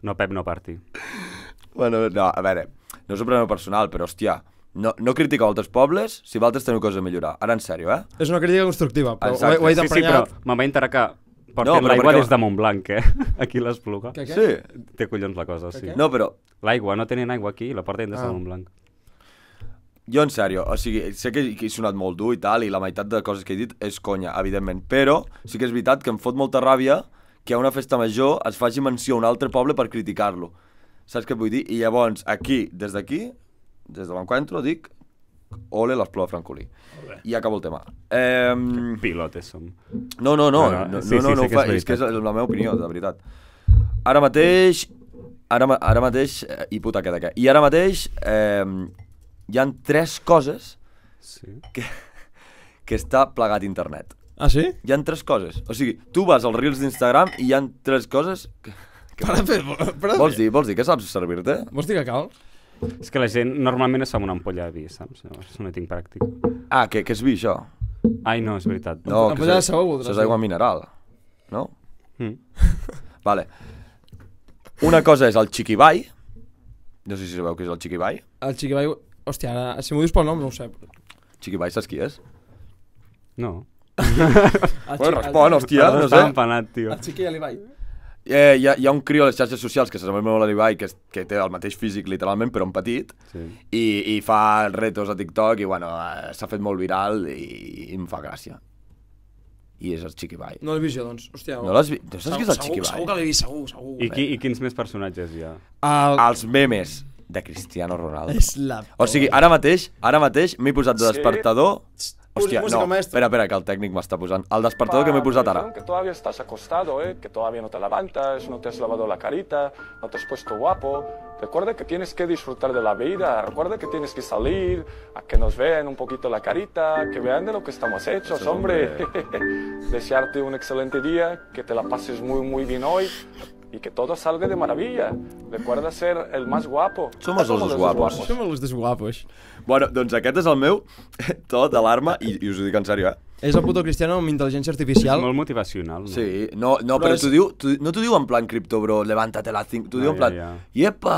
No, Pep no parti. Bueno, no, a veure, no és un problema personal, però, hòstia, no, no critica altres pobles si vosaltres teniu coses a millorar. Ara, en sèrio, eh? És una crítica constructiva, però Exacte. ho he, ho he sí, sí, però m'ha que Portem no, però l'aigua perquè... des de Montblanc, eh? Aquí l'espluga. Sí. Té collons la cosa, sí. No, però... L'aigua, no tenen aigua aquí, la porten des de ah. Montblanc. Jo, en sèrio, o sigui, sé que he sonat molt dur i tal, i la meitat de coses que he dit és conya, evidentment, però sí que és veritat que em fot molta ràbia que a una festa major es faci menció a un altre poble per criticar-lo. Saps què vull dir? I llavors, aquí, des d'aquí, des de l'encuentro, dic, ole l'esplor de Francolí. I acabo el tema. Eh, Pilotes som. No, no, no, no, no, sí, no, sí, no, sí, no, és que és la meva opinió, de veritat. Ara mateix, ara, ara mateix, eh, i puta que de què, i ara mateix eh, hi han tres coses sí. que, que està plegat internet. Ah, sí? Hi han tres coses. O sigui, tu vas als reels d'Instagram i hi han tres coses... Que... que... Per a fer, per a fer. Vols dir, vols dir que saps servir-te? Vols dir que cal? És que la gent normalment es fa una ampolla de vi, saps? Llavors no tinc pràctic. Ah, que, que és vi, això? Ai, no, és veritat. No, que ampolla de sabó és aigua mineral, no? Mm. vale. Una cosa és el xiquibai. No sé si sabeu què és el xiquibai. El xiquibai... Hòstia, ara, si m'ho dius pel nom no ho sé. Xiquibai saps qui és? No. bueno, respon, hòstia, no sé. empanat, tio. El xiqui i l'Ibai. Eh, hi, ha, hi ha un crio a les xarxes socials que s'assembla molt a l'Ibai, que, que té el mateix físic literalment, però un petit, sí. i, i fa retos a TikTok i bueno, eh, s'ha fet molt viral i, i em fa gràcia. I és el Chiqui Bai. No l'he vist jo, doncs. Hòstia, no l'has vist? No saps segur, qui és el segur, Bai? Segur que l'he vist, segur, segur. I, qui, I quins més personatges hi ha? El... Els memes de Cristiano Ronaldo. És la... O sigui, ara mateix, ara mateix m'he posat de despertador sí Hostia, no, espera, espera, que el técnico más posant. El despertador que ah, que m'he posat ara. Que todavía estás acostado, eh? Que todavía no te levantas, no te has lavado la carita, no te has puesto guapo. Recuerda que tienes que disfrutar de la vida, recuerda que tienes que salir, a que nos vean un poquito la carita, que vean de lo que estamos hechos, hombre. hombre. Desearte un excelente día, que te la pases muy, muy bien hoy. y que todo salga de maravilla. Recuerda ser el más guapo. Som els dos guapos. Som els dos guapos. Bueno, doncs aquest és el meu, tot, alarma, i, i us ho dic en sèrio, eh? És el puto cristiano amb intel·ligència artificial. És molt motivacional. No? Sí, no, no però, però és... t'ho diu, no t'ho diu en plan cripto, bro, levántate la cinc, t'ho ah, diu en plan, ja, ja. iepa,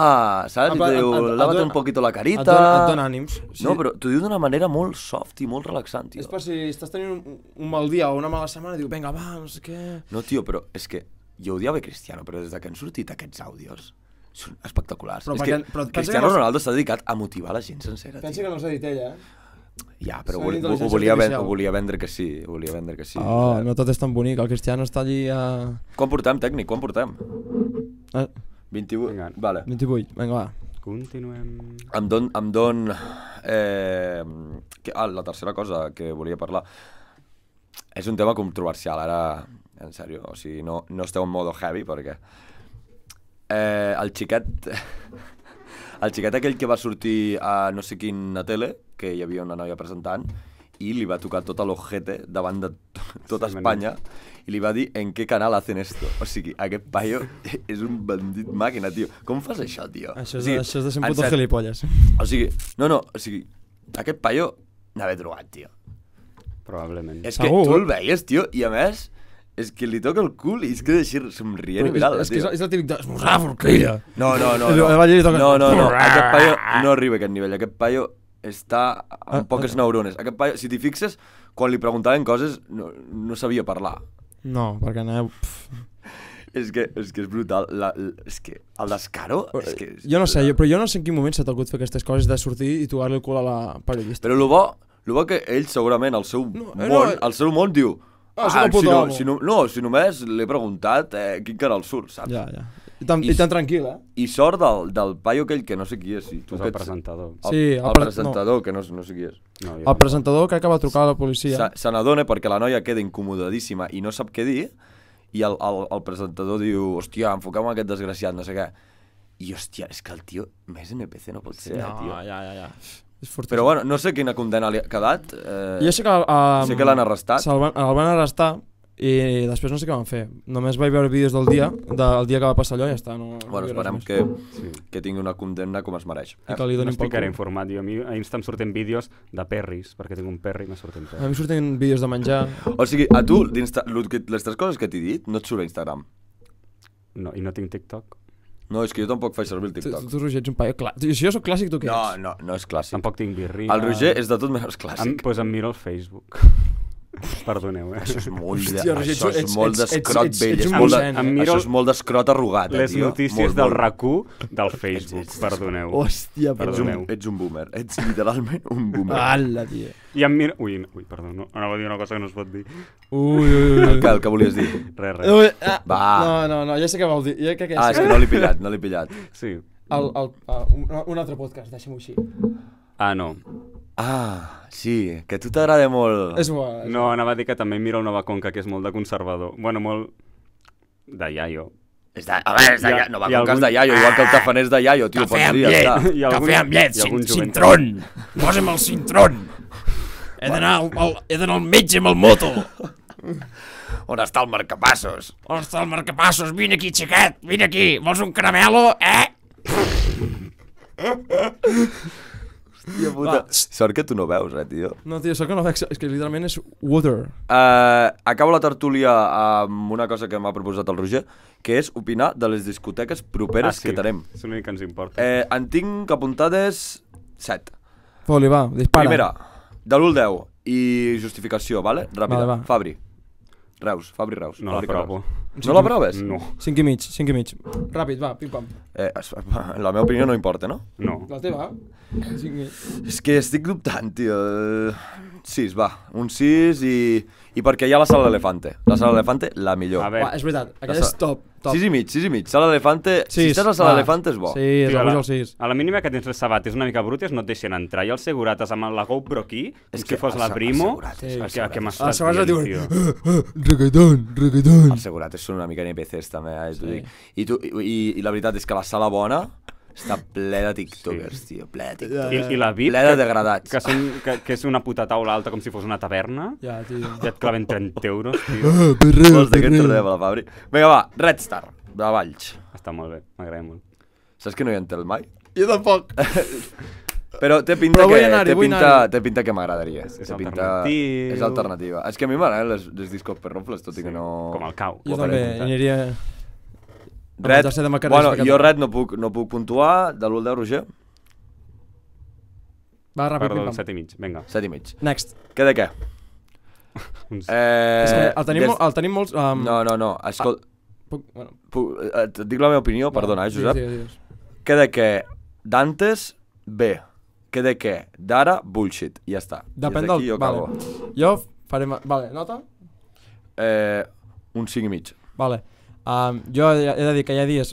saps? En plan, diu, lávate un poquito la carita. Et dona, et dona ànims. Sí. No, però t'ho diu d'una manera molt soft i molt relaxant, tio. És per si estàs tenint un, un mal dia o una mala setmana, diu, vinga, va, no sé què... No, tio, però és que jo odiava Cristiano, però des de que han sortit aquests àudios són espectaculars. Però, és que, però Cristiano que... Ronaldo s'ha dedicat a motivar la gent sencera. Pensa que no s'ha dit ella, eh? Ja, però ho, ho, ho, volia vendre, ho volia vendre que sí, ho volia vendre que sí. Oh, no tot és tan bonic, el Cristiano està allí a... Quan portem, tècnic, quan portem? Ah. 28, vinga. vale. 28, vinga, va. Continuem. Em don... Em don eh, que, ah, la tercera cosa que volia parlar. És un tema controversial, ara en sèrio, o sigui, no, no esteu en modo heavy perquè eh, el xiquet el xiquet aquell que va sortir a no sé quina tele, que hi havia una noia presentant, i li va tocar tot l'ojete davant de tota sí, Espanya i li va dir en què canal hacen esto. O sigui, aquest paio és un bandit màquina, tio. Com fas això, tio? Això és, o sigui, això és de ser un puto set... gilipolles. O sigui, no, no, o sigui, aquest paio de drogat, tio. Probablement. És que Segur. tu el veies, tio, i a més és que li toca el cul i es queda així somrient i mirant És, que és, és el típic de... No, No, no, no. No, no, no, no. Aquest paio no arriba a aquest nivell. Aquest paio està amb ah, ah. poques ah, neurones. Aquest paio, si t'hi fixes, quan li preguntaven coses no, no sabia parlar. No, perquè no... Pff és que, és que és brutal. La, la és que el descaro... És que és jo no sé, jo, però jo no sé en quin moment s'ha tocat fer aquestes coses de sortir i tocar-li el cul a la periodista. Però el bo, el bo que ell segurament, al seu no, eh, món, no, al seu món diu Ah, soc el puto si no, ah, Si no, no, si només l'he preguntat eh, quin canal surt, saps? Ja, ja. I tan, I, i tan tranquil, eh? I sort del, del paio aquell que no sé qui és. Si tu és el ets, presentador. El, sí, el, el pre presentador, no. que no, no sé qui és. No, el no. presentador crec que de trucar a la policia. Se, se n'adona perquè la noia queda incomodadíssima i no sap què dir, i el, el, el presentador diu, hòstia, enfoqueu en aquest desgraciat, no sé què. I hòstia, és que el tio més NPC no pot ser, eh, no, eh, tio. Ja, ja, ja. És Però bueno, no sé quina condena li ha quedat. Eh, jo sé que... Um, sé que l'han arrestat. El van, el van arrestar i després no sé què van fer. Només vaig veure vídeos del dia, del dia que va passar allò i ja està. No, bueno, no esperem que, sí. que tingui una condemna com es mereix. Eh? I que li donin poc. No informat. Jo, a mi a Insta em surten vídeos de perris, perquè tinc un perri i me surten perris. A mi surten vídeos de menjar. O sigui, a tu, les tres coses que t'he dit, no et surt a Instagram? No, i no tinc TikTok. No, és que jo tampoc faig servir el TikTok. Tu, tu Roger, ets un paio clàssic. Si jo sóc clàssic, tu què no, ets? No, no és clàssic. Tampoc tinc birria. El Roger és de tot menys clàssic. Doncs pues em miro el Facebook. Perdoneu, eh? Això és molt, Hòstia, de, això ets, és molt d'escrot vell, ets, ets, és molt, això és molt d'escrot arrugat, les tio? notícies molt, del molt... rac del Facebook, ets, ets, perdoneu. Hòstia, perdoneu. Ets un, ets un boomer, ets literalment un boomer. Hala, tia. I em miro... Ui, ui, perdó, no, anava a dir una cosa que no es pot dir. Ui, ui, ui. El que, el que volies dir. Res, res. Ui, ah, Va. No, no, no, ja sé què vol dir. Ja, que, que ja ah, és que no l'he pillat, no l'he pillat. Sí. El, el, uh, un, un altre podcast, deixem-ho així. Ah, no. Ah, sí, que a tu t'agrada molt... És bo. És no, anava a dir que també miro el Nova Conca, que és molt de conservador. Bueno, molt... de iaio. És de... A veure, és de iaio. Nova Conca algun... és de iaio, igual que el és de iaio, tio. Cafè amb llet, ja cafè amb llet, cin cintron. Posa'm el cintron. He d'anar al, al, he d'anar al metge amb el moto. On està el marcapassos? On està el marcapassos? Vine aquí, xiquet, vine aquí. Vols un caramelo, eh? Hòstia puta. Va. Sort que tu no veus, eh, tio. No, tio, sort que no veig. És que literalment és water. Uh, acabo la tertúlia amb una cosa que m'ha proposat el Roger, que és opinar de les discoteques properes ah, sí. que tenim. És l'únic que ens importa. Eh, en tinc apuntades 7. Foli, va, dispara. Primera, de l'1 al 10 i justificació, vale? Ràpida. Va, va. Fabri. Reus, Fabri Reus. No, Fabri Reus. No la proves? No. 5 i mig, 5 i mig. Ràpid, va, pim-pam. Eh, es- la meva opinió no importa, no? No. La teva? 5 i mig. És que estic dubtant, tio. 6, va. Un 6 i, i perquè hi ha la sala d'elefante. La sala d'elefante, la millor. A veure. Uà, és veritat, aquella és top. top. 6 i mig, 6 i mig. Sala d'elefante, si estàs a la sala d'elefante és bo. Sí, és Tio, el 6. A la mínima que tens les sabates una mica brutes no et deixen entrar. I els segurates amb la GoPro aquí, és que, fos la Primo. Sí, que, que Els segurates diuen... Ah, ah, ah, reggaeton, reggaeton. Els segurates són una mica NPCs també, eh? Sí. I, tu, i, I la veritat és que la sala bona està ple de tiktokers, sí. tio, ple de tiktokers. I, i la VIP, ple de que, degradats. Que, són, que, que és una puta taula alta com si fos una taverna. Ja, tio. Ja et claven 30 euros, tio. Ah, perreu, Vols d'aquest torneu per la Fabri? Vinga, va, Red Star, de Valls. Està molt bé, m'agrada molt. Saps que no hi entel mai? Jo tampoc. Però té pinta Però que té pinta, té pinta que m'agradaria. És, és, té pinta, és alternativa. És que a mi m'agraden les, les discos per tot sí. i que no... Com el cau. Jo també, aniria... Red, bueno, jo red no puc, no puc puntuar, de l'1 al 10, Roger. Va, ràpid, Perdó, pim, 7 i mig, vinga. 7 i mig. Next. Què de què? eh, que el tenim, des... el tenim molts... Um... No, no, no, escolta... Ah, puc, bueno. puc, eh, et dic la meva opinió, perdona, eh, Josep? sí, sí. Què de què? Dantes, B. Què de què? D'ara, bullshit. I ja està. Depèn del... Jo, vale. jo faré... Vale, nota? Eh, un 5 i mig. Vale. Um, jo he de dir que hi ha dies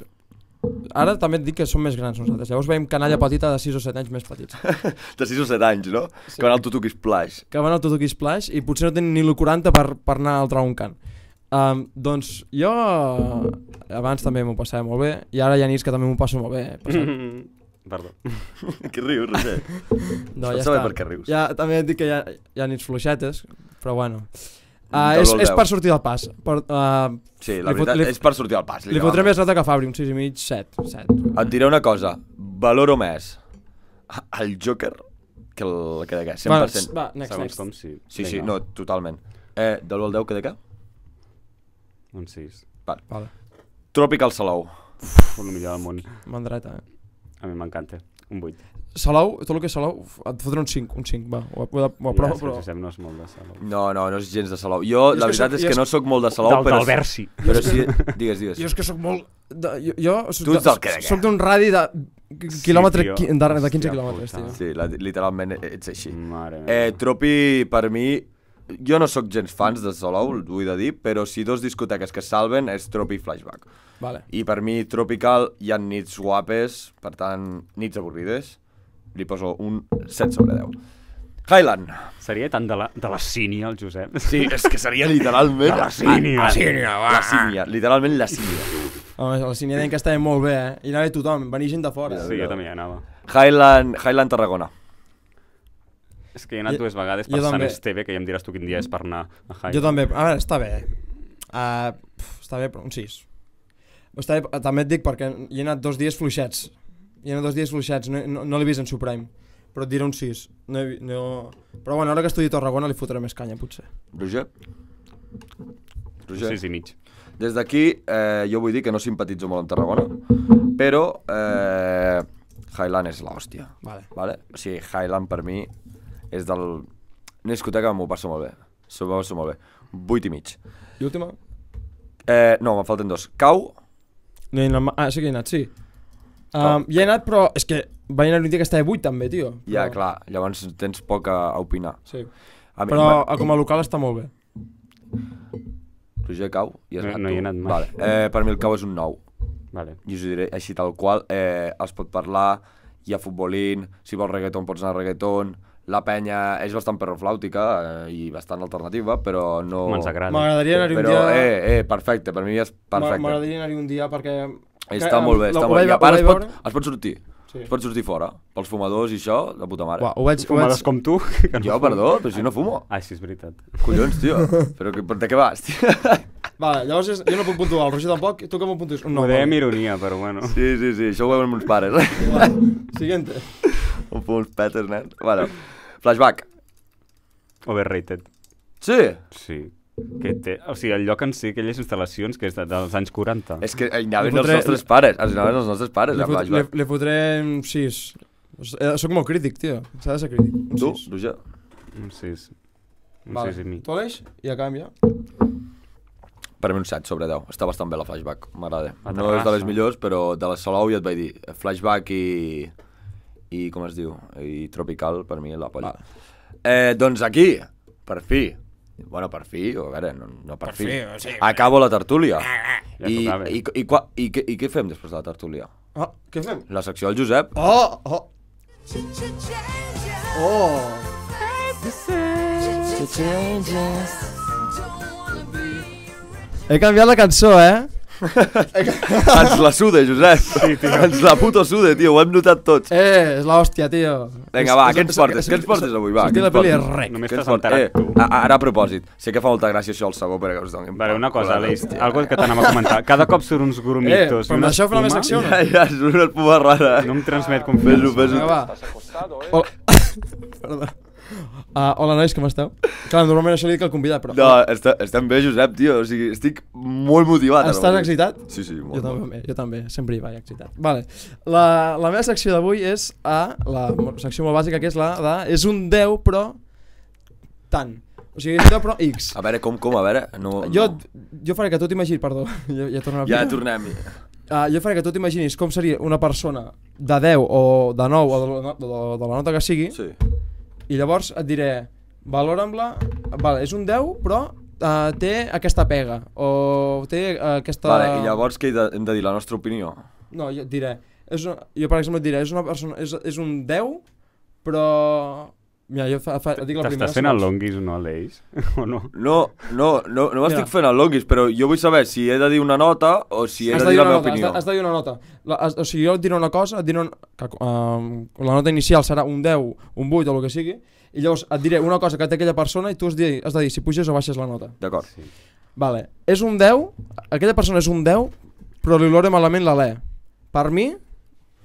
Ara també et dic que som més grans nosaltres. Llavors veiem canalla petita de 6 o 7 anys més petits. de 6 o 7 anys, no? Sí. Que van al Tutuki Splash. Que van al Tutuki Splash i potser no tenen ni 40 per, per anar al Dragon Can. Um, doncs jo eh, abans també m'ho passava molt bé i ara ja ha nits que també m'ho passo molt bé. Eh, Passant... Perdó. que rius, Roger. no, ja està. per què rius. Ja, també et dic que hi ha, hi ha nits fluixetes, però bueno. Uh, és, és per sortir del pas. Per, uh, sí, la veritat, li, és per sortir del pas. Li, li fotré més nota que Fabri, un 6 i mig, 7, 7. Et diré una cosa, valoro més el Joker que el que de què, 100%. va, next, Segons next. com, sí. Sí, sí, no, totalment. Eh, de l'1 al 10, que de què? Un 6. Va. vale. Tropical Salou. Uf, el millor del món. Mandreta, eh? A mi m'encanta. Un 8. Salou, tot el que és Salou, et fotré un 5, un 5, va, ho, ho, ho aprovo, però... Ja, no és molt de Salou. No, no, no és gens de Salou. Jo, la veritat és que no sóc molt de Salou, del, però... Del Versi. Però sí, digues, digues. Jo és que sóc molt... De, jo, jo soc, tu ets del que... Sóc d'un radi de quilòmetre, sí, de, de 15 quilòmetres, tio. Sí, la, literalment ets així. Mare eh, Tropi, per mi, jo no sóc gens fans de Salou, ho de dir, però si dos discoteques que salven és Tropi Flashback. Vale. I per mi, Tropical, hi ha nits guapes, per tant, nits avorrides li poso un 7 sobre 10. Highland. Seria tant de la, de la sínia, el Josep. Sí, és que seria literalment... De la sínia. La sínia, va. La sínia, literalment la sínia. Home, la sínia deien que estava molt bé, eh? I anava tothom, venia gent de fora. Sí, jo també hi anava. Highland, Highland Tarragona. És que he anat dues vegades per Sant Esteve, que ja em diràs tu quin dia és per anar a Highland. Jo també, a veure, està bé. Uh, pf, està bé, però un 6. Està bé, també et dic perquè hi he anat dos dies fluixets hi ha dos dies fluixats, no, no, no l'he vist en Supreme però et diré un 6. No, no... Però bueno, ara que estudi a Tarragona li fotré més canya, potser. Roger? Roger? 6 i mig. Des d'aquí, eh, jo vull dir que no simpatitzo molt amb Tarragona, però eh, Highland és l'hòstia. Vale. vale. O sigui, Highland per mi és del... Una discoteca m'ho passo molt bé. S'ho passo molt bé. 8 i mig. I última? Eh, no, me'n falten dos. Cau? No, no, ah, sí que he anat, sí. Um, hi he anat, però és que vaig anar un dia que estava buit també, tio. Però... Ja, clar, llavors tens poc a, a opinar. Sí. A però a, com a local està molt bé. Roger Cau? i has no, anat no hi he anat mai. Vale. Eh, per mi el Cau és un nou. Vale. I us ho diré així tal qual. Eh, els pot parlar, hi ha futbolín, si vols reggaeton pots anar a reggaeton, la penya és bastant perroflàutica eh, i bastant alternativa, però no... M'agradaria anar-hi un dia... Però, eh, eh, perfecte, per mi és perfecte. M'agradaria anar-hi un dia perquè està eh, molt bé, està molt bé. I a part es pot, es pot sortir. Sí. Es pot sortir fora, pels fumadors i això, de puta mare. Uau, ho veig, Fumades ho veig... com tu? Que no jo, fumo. perdó, però si no fumo. Ah, sí, és veritat. Collons, tio, però, que, de què vas, tio? Vale, llavors és, jo no puc puntuar, el Roger tampoc, tu com ho puntuis? Un no, ho dèiem ironia, però bueno. Sí, sí, sí, això ho veuen meus pares. Vale. Siguiente. Un fumo uns petes, nen. Bueno, flashback. Overrated. Sí? Sí, que té, o sigui, el lloc en si, aquelles instal·lacions que és de, dels anys 40. És que hi anaven fotré... els nostres pares, els anaven els nostres pares. Li, fot, li, li fotré un 6. Eh, Soc molt crític, tio. S'ha de ser crític. Un tu? Sis. Tu ja. Un 6. Un vale. i mig. Tu l'eix i a canvi ja. Per mi un 7 sobre 10. Està bastant bé la flashback, m'agrada. No és de les millors, però de la Salou ja et vaig dir. Flashback i... i com es diu? I tropical, per mi, la polla. Vale. Eh, doncs aquí, per fi, Bueno, per fi, o a veure, no, no per, per fi. fi o sigui, Acabo la tertúlia. Ah, ah. Ja I, i, i, i, i, què, I què fem després de la tertúlia? Oh, què fem? La secció del Josep. Oh! Oh! Oh! He canviat la cançó, eh? Ens la suda, Josep. Sí, Ens la puto suda, tio. Ho hem notat tots. Eh, és l'hòstia, tio. Vinga, va, què ens portes? Què ens portes avui, va? Sortir la pel·li és rec. Només t'has enterat eh, tu. Ara a propòsit, sé que fa molta gràcia això al sabó, però que us donin... Vale, una cosa, Aleix, algo que t'anem a comentar. Cada cop surt uns gromitos. Eh, però això fa la més acció, no? Ja, ja, surt una espuma rara. No em transmet confiança. Fes-ho, fes-ho. Vinga, va. Eh? Perdó. Uh, hola, nois, com esteu? Clar, normalment això li dic al convidat, però... No, està, estem bé, Josep, tio. O sigui, estic molt motivat. Estàs excitat? Sí, sí, molt. Jo molt. també, jo també. Sempre hi vaig excitat. Vale. La, la meva secció d'avui és a... La secció molt bàsica, que és la de... És un 10, però... Tant. O sigui, és 10 però X. A veure, com, com, a veure... No, jo, no. jo faré que tu t'imagini... perdó, ja, ja tornem a Ja tornem. Uh, ah, jo faré que tu t'imaginis com seria una persona de 10 o de 9 o de, de, de, de la nota que sigui, sí i llavors et diré, valora'm-la... Vale, és un 10, però uh, té aquesta pega, o té uh, aquesta... Vale, i llavors què hem de dir? La nostra opinió? No, jo et diré, és una, jo per exemple et diré, és, una persona, és, és un 10, però Mira, jo fa, fa, dic la primera... fent el longuis o no l'eix? O no? No, no, no, no m'estic fent el longuis, però jo vull saber si he de dir una nota o si he has de, dir la meva nota, opinió. Has de, has de dir una nota. La, has, o sigui, jo et diré una cosa, et diré un, que, uh, la nota inicial serà un 10, un 8 o el que sigui, i llavors et diré una cosa que té aquella persona i tu has de dir, has de dir si puges o baixes la nota. D'acord. Sí. Vale. És un 10, aquella persona és un 10, però li olore malament l'alè. Per mi,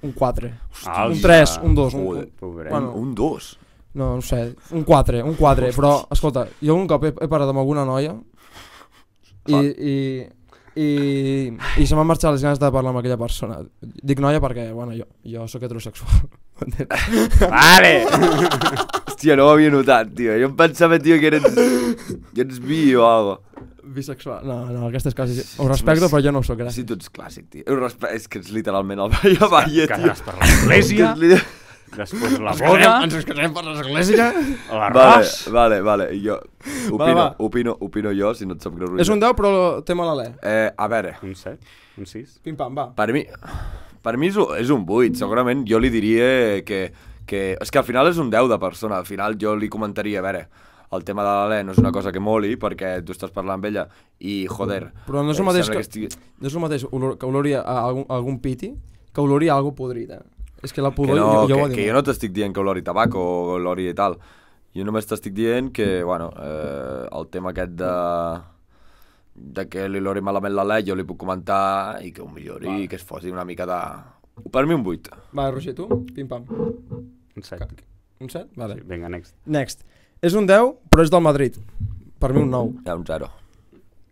un 4. Hòstia. Un 3, un 2. Un, Pobre. un 2? No, no sé, un 4, un 4, però escolta, jo un cop he, he parat amb alguna noia i, i, i, i, i se m'han marxat les ganes de parlar amb aquella persona. Dic noia perquè, bueno, jo, jo sóc heterosexual. vale! Hòstia, no ho havia notat, tio. Jo em pensava, tio, que eres, que eres bi o algo. Bisexual. No, no, aquestes coses... Sí, ho respecto, més... però jo no ho soc, gràcies. Sí, tu ets clàssic, tio. Ho respecto, És que ets literalment el Baia Baia, tio. Que has parlat d'església després la boda... Ens ens casarem per l'església? L'arròs? Vale, vale, vale, jo... Opino, va, va. opino, opino jo, si no et sap greu. És un 10, però té mal alè. Eh, a veure... Un 7? Un 6? Pim-pam, va. Per mi... Per mi és, és un 8, segurament jo li diria que, que... És que al final és un 10 de persona, al final jo li comentaria, a veure, el tema de l'Alè no és una cosa que moli perquè tu estàs parlant amb ella i, joder... Però no és el mateix que, que, estigui... no és el mateix olor, que olori a, algun, a algun piti que olori a alguna podrida. Eh? És que la pudor... Que, no, jo, jo que, que jo no t'estic dient que olori tabac o olori i tal. Jo només t'estic dient que, bueno, eh, el tema aquest de de que li l'ori malament la lei, jo li puc comentar i que ho millori vale. i que es fosi una mica de... Per mi un 8. Va, Roger, tu? Pim-pam. Un 7. Un 7? Vale. Sí, vinga, next. Next. És un 10, però és del Madrid. Per mi un 9. Ja, un 0.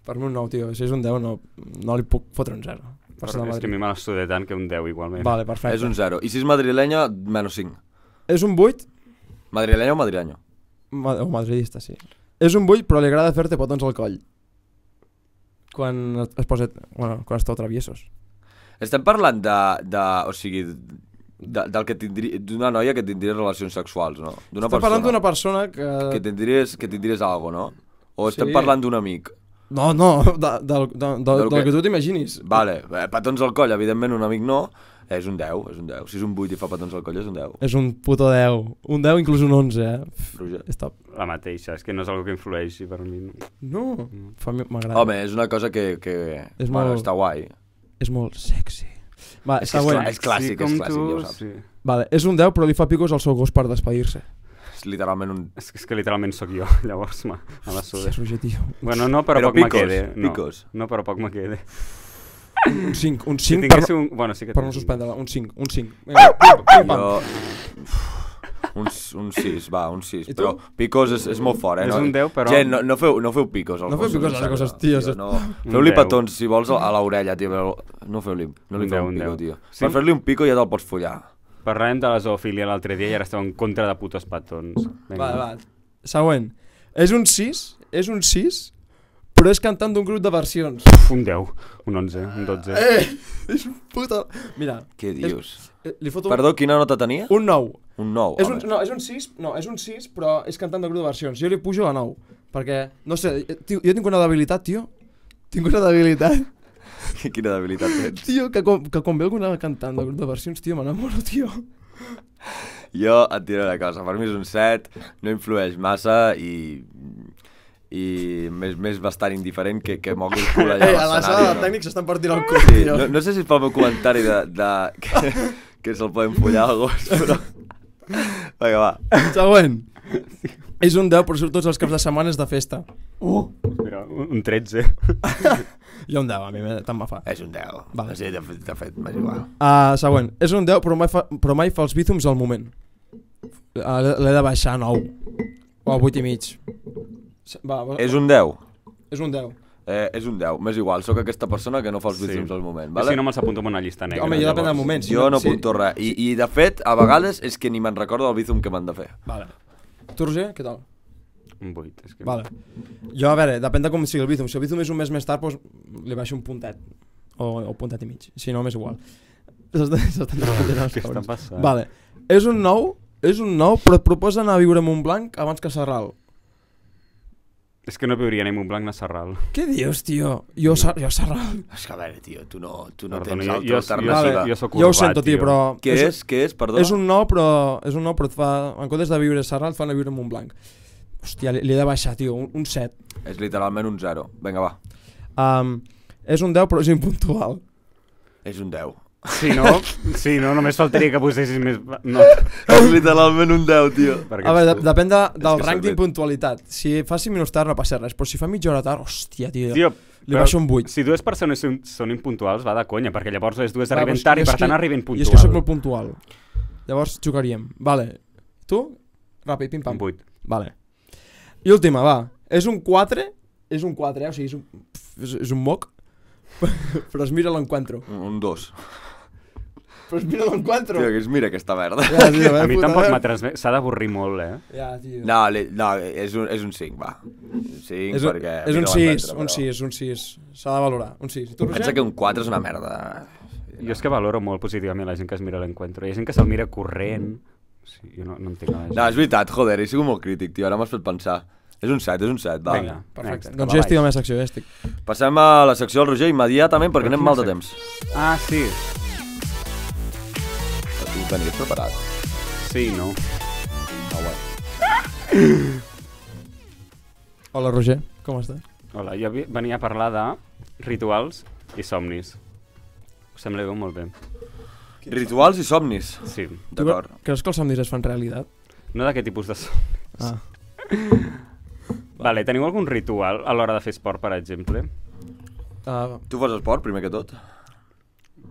Per mi un 9, tio. Si és un 10, no, no li puc fotre un 0. Barça de Madrid. És que a mi me l'estudia tant que un 10 igualment. Vale, perfecte. És un 0. I si és madrilenya, menys 5. És un 8? Madrilenya o madrilenya? Mad o madridista, sí. És un 8, però li agrada fer-te potons al coll. Quan es posa... Bueno, quan esteu traviesos. Estem parlant de... de o sigui, de, del que tindria, d'una noia que tindria relacions sexuals, no? D'una persona. parlant d'una persona que... Que tindries, que tindries algo, no? O estem sí. parlant d'un amic? No, no, de, de, de, de, del, del que tu t'imaginis. Vale, eh, petons al coll, evidentment un amic no, eh, és un 10, és un 10. Si és un 8 i fa petons al coll, és un 10. És un puto 10. Un 10, inclús un 11, eh? Roger. És top. La mateixa, és que no és algo que influeixi per mi. No, no. m'agrada. Home, és una cosa que, que és bueno, molt, està guai. És molt sexy. Va, és, està és, clà, és clàssic, sí, és clàssic, tu, ja ho saps. Sí. Vale, és un 10, però li fa picos al seu gos per despedir-se literalment un... És, és que literalment sóc jo, llavors me, a la sude. Sí, Roger, tio. Bueno, no, però, però poc picos, me quede. No, picos. no, però poc me quede. Un 5, un 5 si per, un... Bueno, sí que per no suspendre-la, un 5, un 5. Vinga, jo... Un, un 6, va, un 6. Però picos és, és molt fort, eh? És no? un 10, però... Gent, no, no, feu, no feu picos. no feu picos a les coses, tio. tio no. Feu-li petons, si vols, a l'orella, tio, però no feu-li no li un feu un, un, un pico, 10. tio. Sí? Per fer-li un pico ja te'l pots follar. Parlarem de la zoofilia l'altre dia i ara estem en contra de putos petons. Vinga. Va, va. Següent. És un 6, és un 6, però és cantant d'un grup de versions. Uf, un 10, un 11, un 12. Eh, és un puta... Mira. Què dius? És, eh, li foto... Perdó, quina nota tenia? Un 9. Un 9, és un, no, és un 6, no, és un 6, però és cantant d'un grup de versions. Jo li pujo a 9, perquè, no sé, eh, tio, jo tinc una debilitat, tio. Tinc una debilitat. Quina debilitat tens. Tio, que quan, que quan ve algun cantant de grup de versions, tio, m'enamoro, tio. Jo et diré una cosa, per mi és un set, no influeix massa i i més, més bastant indiferent que, que mogui el cul allà a l'escenari. A la sala del no? estan s'estan partint el cul, sí, No, no sé si és pel meu comentari de, de que, que se'l poden follar al gos, però... Vinga, va. Següent. Sí. És un 10, però surt tots els caps de setmanes de festa. Uh! Mira, un 13. jo un 10, a mi tant me fa. És un 10. Vale. Sí, de, fet, de fet, m'és igual. Uh, següent. És un 10, però mai fa, però mai fa els bíthums al moment. Uh, L'he de baixar a 9. O a 8 i mig. Va, va, és un 10. És un 10. Eh, és un 10, m'és igual, sóc aquesta persona que no fa els bíceps sí. al moment. Vale? Si no me'ls apunto en una llista negra. Home, jo depèn del moment. Si jo no, no apunto res. I, I de fet, a vegades és que ni me'n recordo el bíceps que m'han de fer. Vale. Roger, què tal? Un 8. És que... Vale. Jo, a veure, depèn de com sigui el Bizum. Si el Bizum és un mes més tard, doncs li baixo un puntet. O, o puntet i mig. Si no, m'és igual. S'estan passant. Vale. És un nou, és un nou, però et proposa anar a viure a Montblanc abans que a Serral. És que no viuria ni Montblanc ni Serral. Què dius, tio? Jo, jo Serral. És que a veure, tio, tu no, tu no Perdona, tens altra jo, alternativa. Jo, jo, soc jo ho sento, tio, però... Què és, és, què és, perdó? És un no, però, és un no, però et fa, en comptes de viure a Serral, et fan a viure a Montblanc. Hòstia, li, li he de baixar, tio, un, un 7. És literalment un 0. Vinga, va. Um, és un 10, però és impuntual. És un 10. Si no, si no només faltaria que posessis més... No. És literalment un 10, tio. Perquè A veure, depèn de, del rang d'impuntualitat. Si faci minuts tard no passa res, però si fa mitja hora tard, hòstia, tio. tio li però, baixo un 8. Si dues persones són, són impuntuals, va de conya, perquè llavors les dues Clar, arriben tard i per tant que, arriben puntual. Jo és que sóc molt puntual. Llavors jugaríem. Vale. Tu? Ràpid, pim-pam. Un 8. Vale. I última, va. És un 4, és un 4, eh? o sigui, és un, és, és un moc, però es mira l'encuentro. Un 2. Però mira quatre. Tio, que és mira aquesta merda. Ja, tio, eh, a mi tampoc m'ha transmet... S'ha d'avorrir molt, eh? Ja, tio. No, no és, un, és un 5, va. Un 5, és un, perquè... És un 6, un 6, un 6. S'ha de valorar, un 6. Tu, Pensa que un 4 és una merda. Jo és que valoro molt positivament la gent que es mira l'encuentro. Hi ha gent que se'l mira corrent. Sí, jo no, no entenc res. No, és veritat, joder, he sigut molt crític, tio. Ara m'has fet pensar. És un 7, és un 7, va. Vinga, perfecte. doncs jo estic a la secció, ja estic. Passem a la secció del Roger immediatament perquè anem mal de temps. Ah, sí tenir preparat? Sí, no. Ah, bueno. Hola, Roger, com estàs? Hola, jo venia a parlar de rituals i somnis. Us sembla bé, molt bé. Rituals i somnis? Sí. D'acord. Creus que els somnis es fan realitat? No d'aquest tipus de somnis. Ah. Vale, teniu algun ritual a l'hora de fer esport, per exemple? Uh, tu fas esport, primer que tot?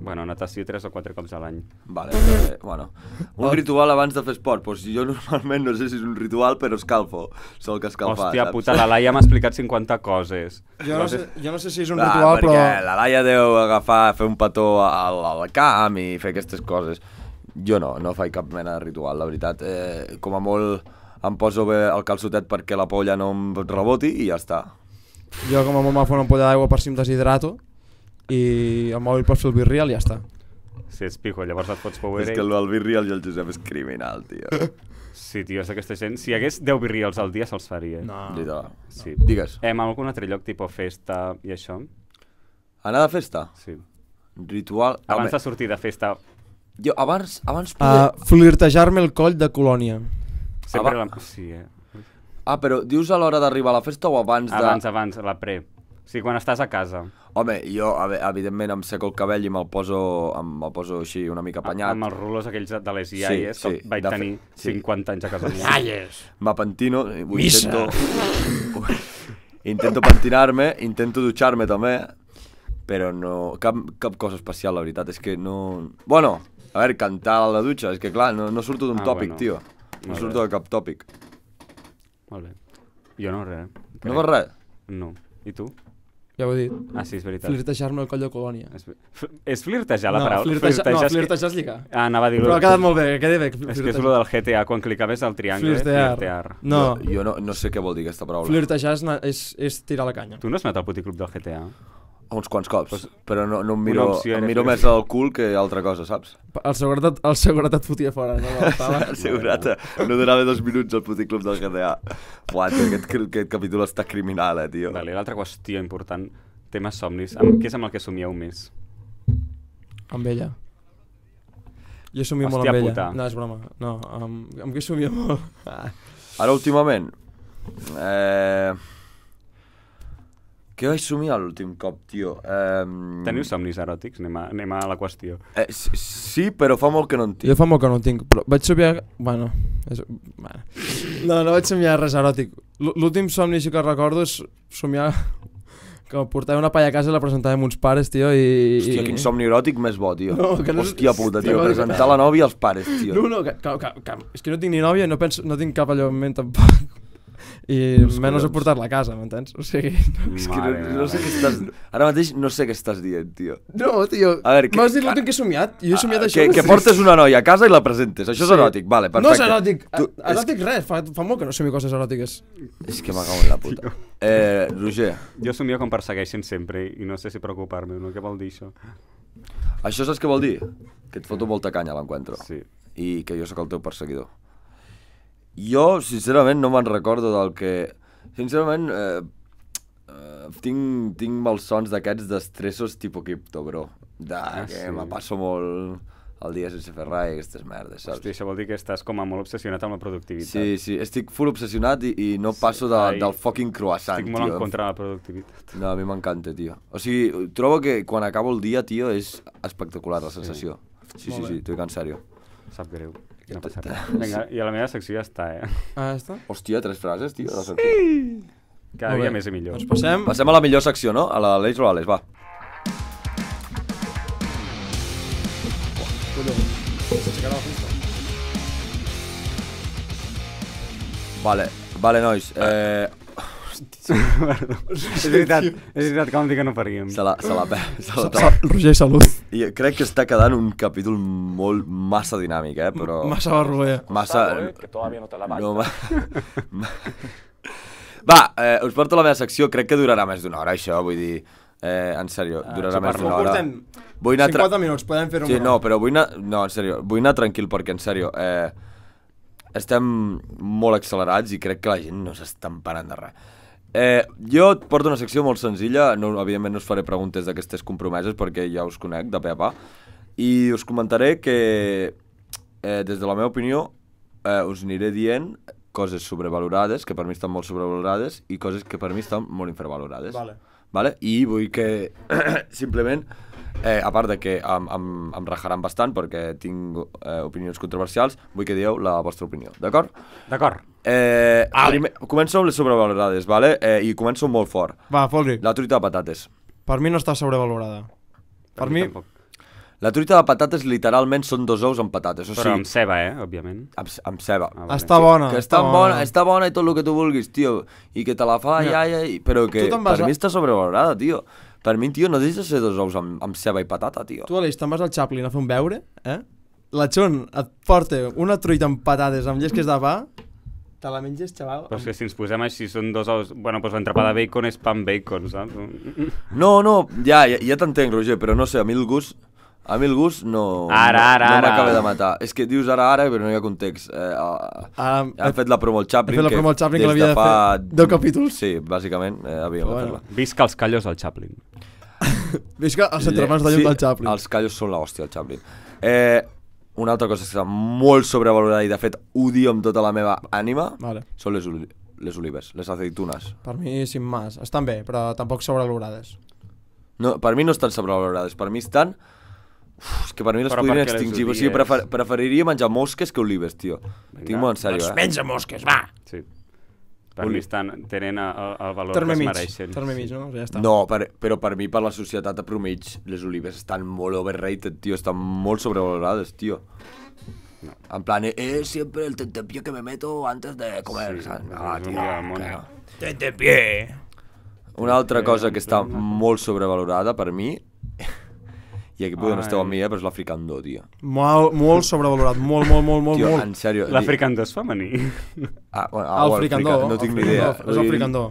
Bueno, natació tres o quatre cops a l'any. Vale, eh, bueno. Un ritual abans de fer esport. Pues jo normalment no sé si és un ritual, però escalfo. Sol que escalfa. Hòstia saps? puta, la Laia m'ha explicat 50 coses. Jo no, sé, jo no sé si és un ritual, perquè però... Perquè la Laia deu agafar, fer un petó al, al camp i fer aquestes coses. Jo no, no faig cap mena de ritual, la veritat. Eh, com a molt em poso bé el calçotet perquè la polla no em reboti i ja està. Jo com a molt m'agafo una ampolla d'aigua per si em deshidrato i el mòbil pots fer el birrial i ja està. Si ets pijo, llavors et pots poder... És que el del birrial i el Josep és criminal, tio. Sí, tio, és aquesta gent. Si hi hagués 10 birrials al dia, se'ls faria. No. Lida. Sí. No. Digues. Hem eh, algun altre lloc, tipus festa i això? Anar de festa? Sí. Ritual... Abans Home. de sortir de festa... Jo, abans... abans poder... uh, flirtejar-me el coll de colònia. Sempre Aba... la... Sí, eh? Ah, però dius a l'hora d'arribar a la festa o abans de... Abans, abans, la pre. O sigui, quan estàs a casa. Home, jo, evidentment, em seco el cabell i me'l poso, me poso així una mica apanyat. Amb els rulos aquells de les iaies, sí, sí, que vaig tenir fe... 50 sí. anys a casa meva. Iaies! M'apentino, ho Missa. intento... intento pentinar-me, intento dutxar-me també, però no... Cap, cap cosa especial, la veritat, és que no... Bueno, a veure, cantar a la dutxa, és que clar, no, no surto d'un ah, tòpic, bueno. tio. No Molt surto bé. de cap tòpic. Molt bé. Jo no, res. Eh? No vas res? No. I tu? Ja ho he dit. Ah, sí, és veritat. Flirtejar-me al coll de colònia. És, és flirtejar la no, paraula? Flirteja, flirteja, no, flirtejar és lligar. Ah, anava a dir-ho. Però ha quedat molt bé, que queda bé. Flirtejar. És que és el del GTA, quan clicaves al triangle. Flirtejar. flirtejar. No. Jo, jo no, no sé què vol dir aquesta paraula. Flirtejar és, és, és tirar la canya. Tu no has anat al puticlub del GTA? Uns quants cops, pues, però no, no em miro, opció, em miro més al cul que altra cosa, saps? El seguretat, el seguretat fotia fora, no? El seguretat no donava dos minuts al club del GTA. Uà, tio, aquest, aquest capítol està criminal, eh, tio. Vale, l'altra qüestió important, temes somnis. Amb, què és amb el que somieu més? Amb ella. Jo somio Hòstia, molt amb ella. No, és broma. No, amb, amb què somio molt? Ara, últimament... Eh... Què vaig somiar l'últim cop, tio? Um... Teniu somnis eròtics? Anem a, anem a la qüestió. Eh, sí, però fa molt que no en tinc. Jo fa molt que no en tinc, però vaig somiar... Bueno, és... bueno. No, no vaig somiar res eròtic. L'últim somni que recordo és somiar que portava una palla a casa i la presentàvem uns pares, tio, i... Hòstia, quin somni eròtic més bo, tio. No, que no... Hòstia puta, tio, presentar no, la nòvia als pares, tio. No, no, que, que, que, que, és que no tinc ni nòvia i no, penso, no tinc cap allò en ment tampoc i Uns menys collons. he portat la casa, m'entens? O sigui, no, és que no, no sé què estàs... Ara mateix no sé què estàs dient, tio. No, tio, que- m'has dit l'últim que he somiat, jo he somiat a, ah, això. Que, que portes una noia a casa i la presentes. Això és eròtic, vale, perfecte. No és eròtic, Tu, eròtic és, res, fa, fa molt que no somi coses eròtiques. és que m'acabo en la puta. Eh, Roger, Jo somio que em persegueixin sempre i no sé si preocupar-me o no. Què vol dir això? això saps què vol dir? Que et foto molta canya a l'encuentro. Sí. I que jo sóc el teu perseguidor. Jo, sincerament, no me'n recordo del que... Sincerament, eh, eh, tinc, tinc sons d'aquests d'estressos tipus cripto, bro. De, ah, que sí. me passo molt el dia sense fer res i aquestes merdes, saps? Hosti, això vol dir que estàs com a molt obsessionat amb la productivitat. Sí, sí, estic full obsessionat i, i no sí, passo de, ai, del fucking croissant, Estic molt tio. en contra de la productivitat. No, a mi m'encanta, tio. O sigui, trobo que quan acabo el dia, tio, és espectacular la sensació. Sí, sí, sí, sí t'ho dic en sèrio. Sap greu. Y a la meva secció ja eh? Ah, ja Hostia, tres frases, tío la Cada día dia més millor. a la mejor sección no? A la Leis va. Vale, vale, nois. Eh, Perdó. és veritat, és veritat que vam dir que no faríem. Se la, se la, pe... se la, se la... Roger, salut. I crec que està quedant un capítol molt massa dinàmic, eh? Però... Massa barroer. Eh. Massa... Que todavía no te la no, ma... Va, eh, us porto la meva secció, crec que durarà més d'una hora això, vull dir... Eh, en sèrio, ah, durarà ah, més d'una hora. Portem... Vull anar 50 minuts, podem fer-ho. Sí, no, però vull anar... No, en sèrio, vull anar tranquil perquè, en sèrio, eh, estem molt accelerats i crec que la gent no s'està emparant de res. Eh, jo et porto una secció molt senzilla, no, evidentment no us faré preguntes d'aquestes compromeses perquè ja us conec de pe a pa, i us comentaré que, eh, des de la meva opinió, eh, us aniré dient coses sobrevalorades, que per mi estan molt sobrevalorades, i coses que per mi estan molt infravalorades. Vale. Vale? I vull que, simplement, eh, a part de que em, em, em rajaran bastant perquè tinc eh, opinions controversials, vull que dieu la vostra opinió, d'acord? D'acord. Eh, ah. primer, començo amb les sobrevalorades, vale? Eh, I començo molt fort. Va, fot-li. La truita de patates. Per mi no està sobrevalorada. Per mi... Tampoc. La truita de patates literalment són dos ous amb patates. O sigui, Però amb ceba, eh, òbviament. amb, amb ceba. Ah, vale. Està bona. Que està, bona, està bona i tot el que tu vulguis, tio. I que te la fa, ja, ja, i- però que per a- mi està sobrevalorada, tio. Per mi, tio, no deixes de ser dos ous amb, amb ceba i patata, tio. Tu, Aleix, te'n vas al Chaplin a fer un beure, eh? La Chon et porta una truita amb patates amb llesques de pa te la menges, xaval? Però és que si ens posem així, són dos ous... Bueno, doncs l'entrepà de bacon és pan bacon, saps? No, no, ja, ja, ja t'entenc, Roger, però no sé, a mi el gust... A mi el gust no, ara, ara, no m'acaba de matar. És que dius ara, ara, però no hi ha context. Eh, ah, ah, ha fet la promo al Chaplin, la promo al Chaplin que, l'havia de, de fa... fer Deu capítols. Sí, bàsicament eh, havia bueno. de fer-la. Visca els callos al Chaplin. Visca els entremans de llum sí, del Chaplin. Els callos són l'hòstia, el Chaplin. Eh, una altra cosa que està molt sobrevalorada i de fet odio amb tota la meva ànima vale. són les, oli les olives, les aceitunes. Per mi, sin más. Estan bé, però tampoc sobrevalorades. No, per mi no estan sobrevalorades, per mi estan... Uf, és que per mi les però podrien extingir, o sigui, prefer preferiria menjar mosques que olives, tio. Vinga. Tinc molt en sèrio, doncs eh? menja mosques, va! Sí. Per mi estan, tenen el, el valor terme que es mereixen. Terme mig, no? Ja està. No, per, però per mi, per la societat a promig, les olives estan molt overrated, tio, estan molt sobrevalorades, tio. No. En plan, és eh, eh, sempre el tentempié que me meto antes de comer. Sí, no, tio, que eh. no. Tentempié! Una altra cosa que està molt sobrevalorada per mi i aquí podem estar amb ella, però és l'africandó, tio. Molt, molt sobrevalorat, molt, molt, molt, molt. Tio, molt. en sèrio. L'africandó és femení. Ah, bueno, ah, el fricandó. No tinc ni idea. És el fricandó.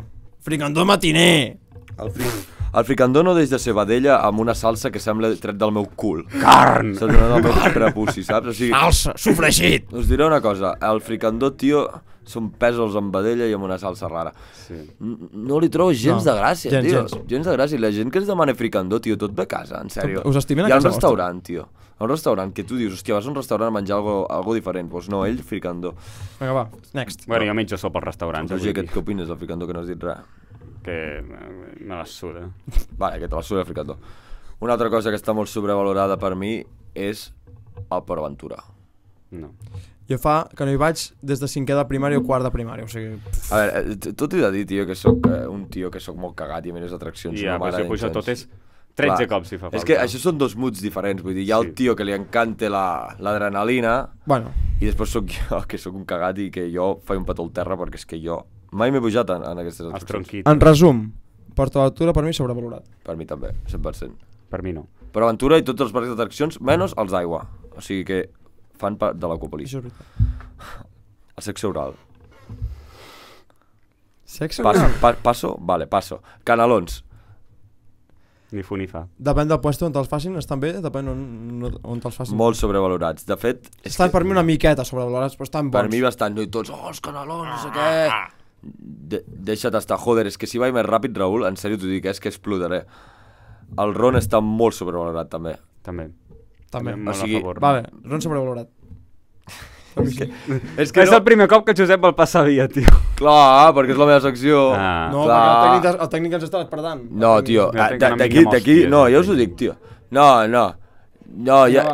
Fricandó matiner! El fricandó. El fricandono des de vedella amb una salsa que sembla tret del meu cul. Carn! S'ha donat el meu prepuci, saps? O sigui, salsa, sofregit! Us diré una cosa, el fricandó, tio, són pèsols amb vedella i amb una salsa rara. Sí. No li trobo gens no. de gràcia, gens, tio. Gens. gens de gràcia. La gent que es demana fricandó, tio, tot de casa, en sèrio. Us estimen a casa Hi ha un restaurant, tio. un restaurant que tu dius, hòstia, vas a un restaurant a menjar algo, algo diferent. Doncs pues no, ell, fricandó. Vinga, va, next. Bueno, jo menjo sopa al restaurant. Tu, doncs, Jake, què opines del fricandó que no has dit res? que me la suda. Vale, que te la suda fricató. Una altra cosa que està molt sobrevalorada per mi és el Port aventura. No. Jo fa que no hi vaig des de cinquè de primària o quart de primària, o sigui... A veure, tu t'he de dir, tio, que sóc eh, un tio que sóc molt cagat i a mi les atraccions ja, no m'agraden. Ja, però això tot és 13 Clar. cops si fa falta. És que això són dos moods diferents, vull dir, hi ha sí. el tio que li encanta l'adrenalina la, bueno. i després sóc jo que sóc un cagat i que jo faig un petó al terra perquè és que jo Mai m'he pujat en, en aquestes Els excursions. En resum, Aventura tota per mi sobrevalorat. Per mi també, 100%. Per mi no. Però aventura i tots els parcs d'atraccions, menys els d'aigua. O sigui que fan part de l'Aquapolis. Això és veritat. El sexe oral. Sexe oral? Passo, pa, passo, vale, passo. Canalons. Ni fu ni fa. Depèn del lloc on te'ls facin, estan bé, depèn on, on- te'ls facin. Molt sobrevalorats. De fet, estan que per mi una miqueta sobrevalorats, però estan bons. per mi bastant, no? I tots, oh, els canalons, no sé ah, què... Ah, ah. De deixa't estar, joder, és que si vaig més ràpid, Raül, en sèrio t'ho dic, eh, és que explotaré. El Ron està molt sobrevalorat, també. També. També, molt o sigui, a favor. Vale, Ron sobrevalorat. és que, és, que és no... el primer cop que Josep el passa via, tio. Clar, perquè és la meva secció. Ah. No, perquè el tècnic, ens està despertant. No, tio, eh, d'aquí, d'aquí, no, eh, ja us ho dic, tio. No, no, no, ja,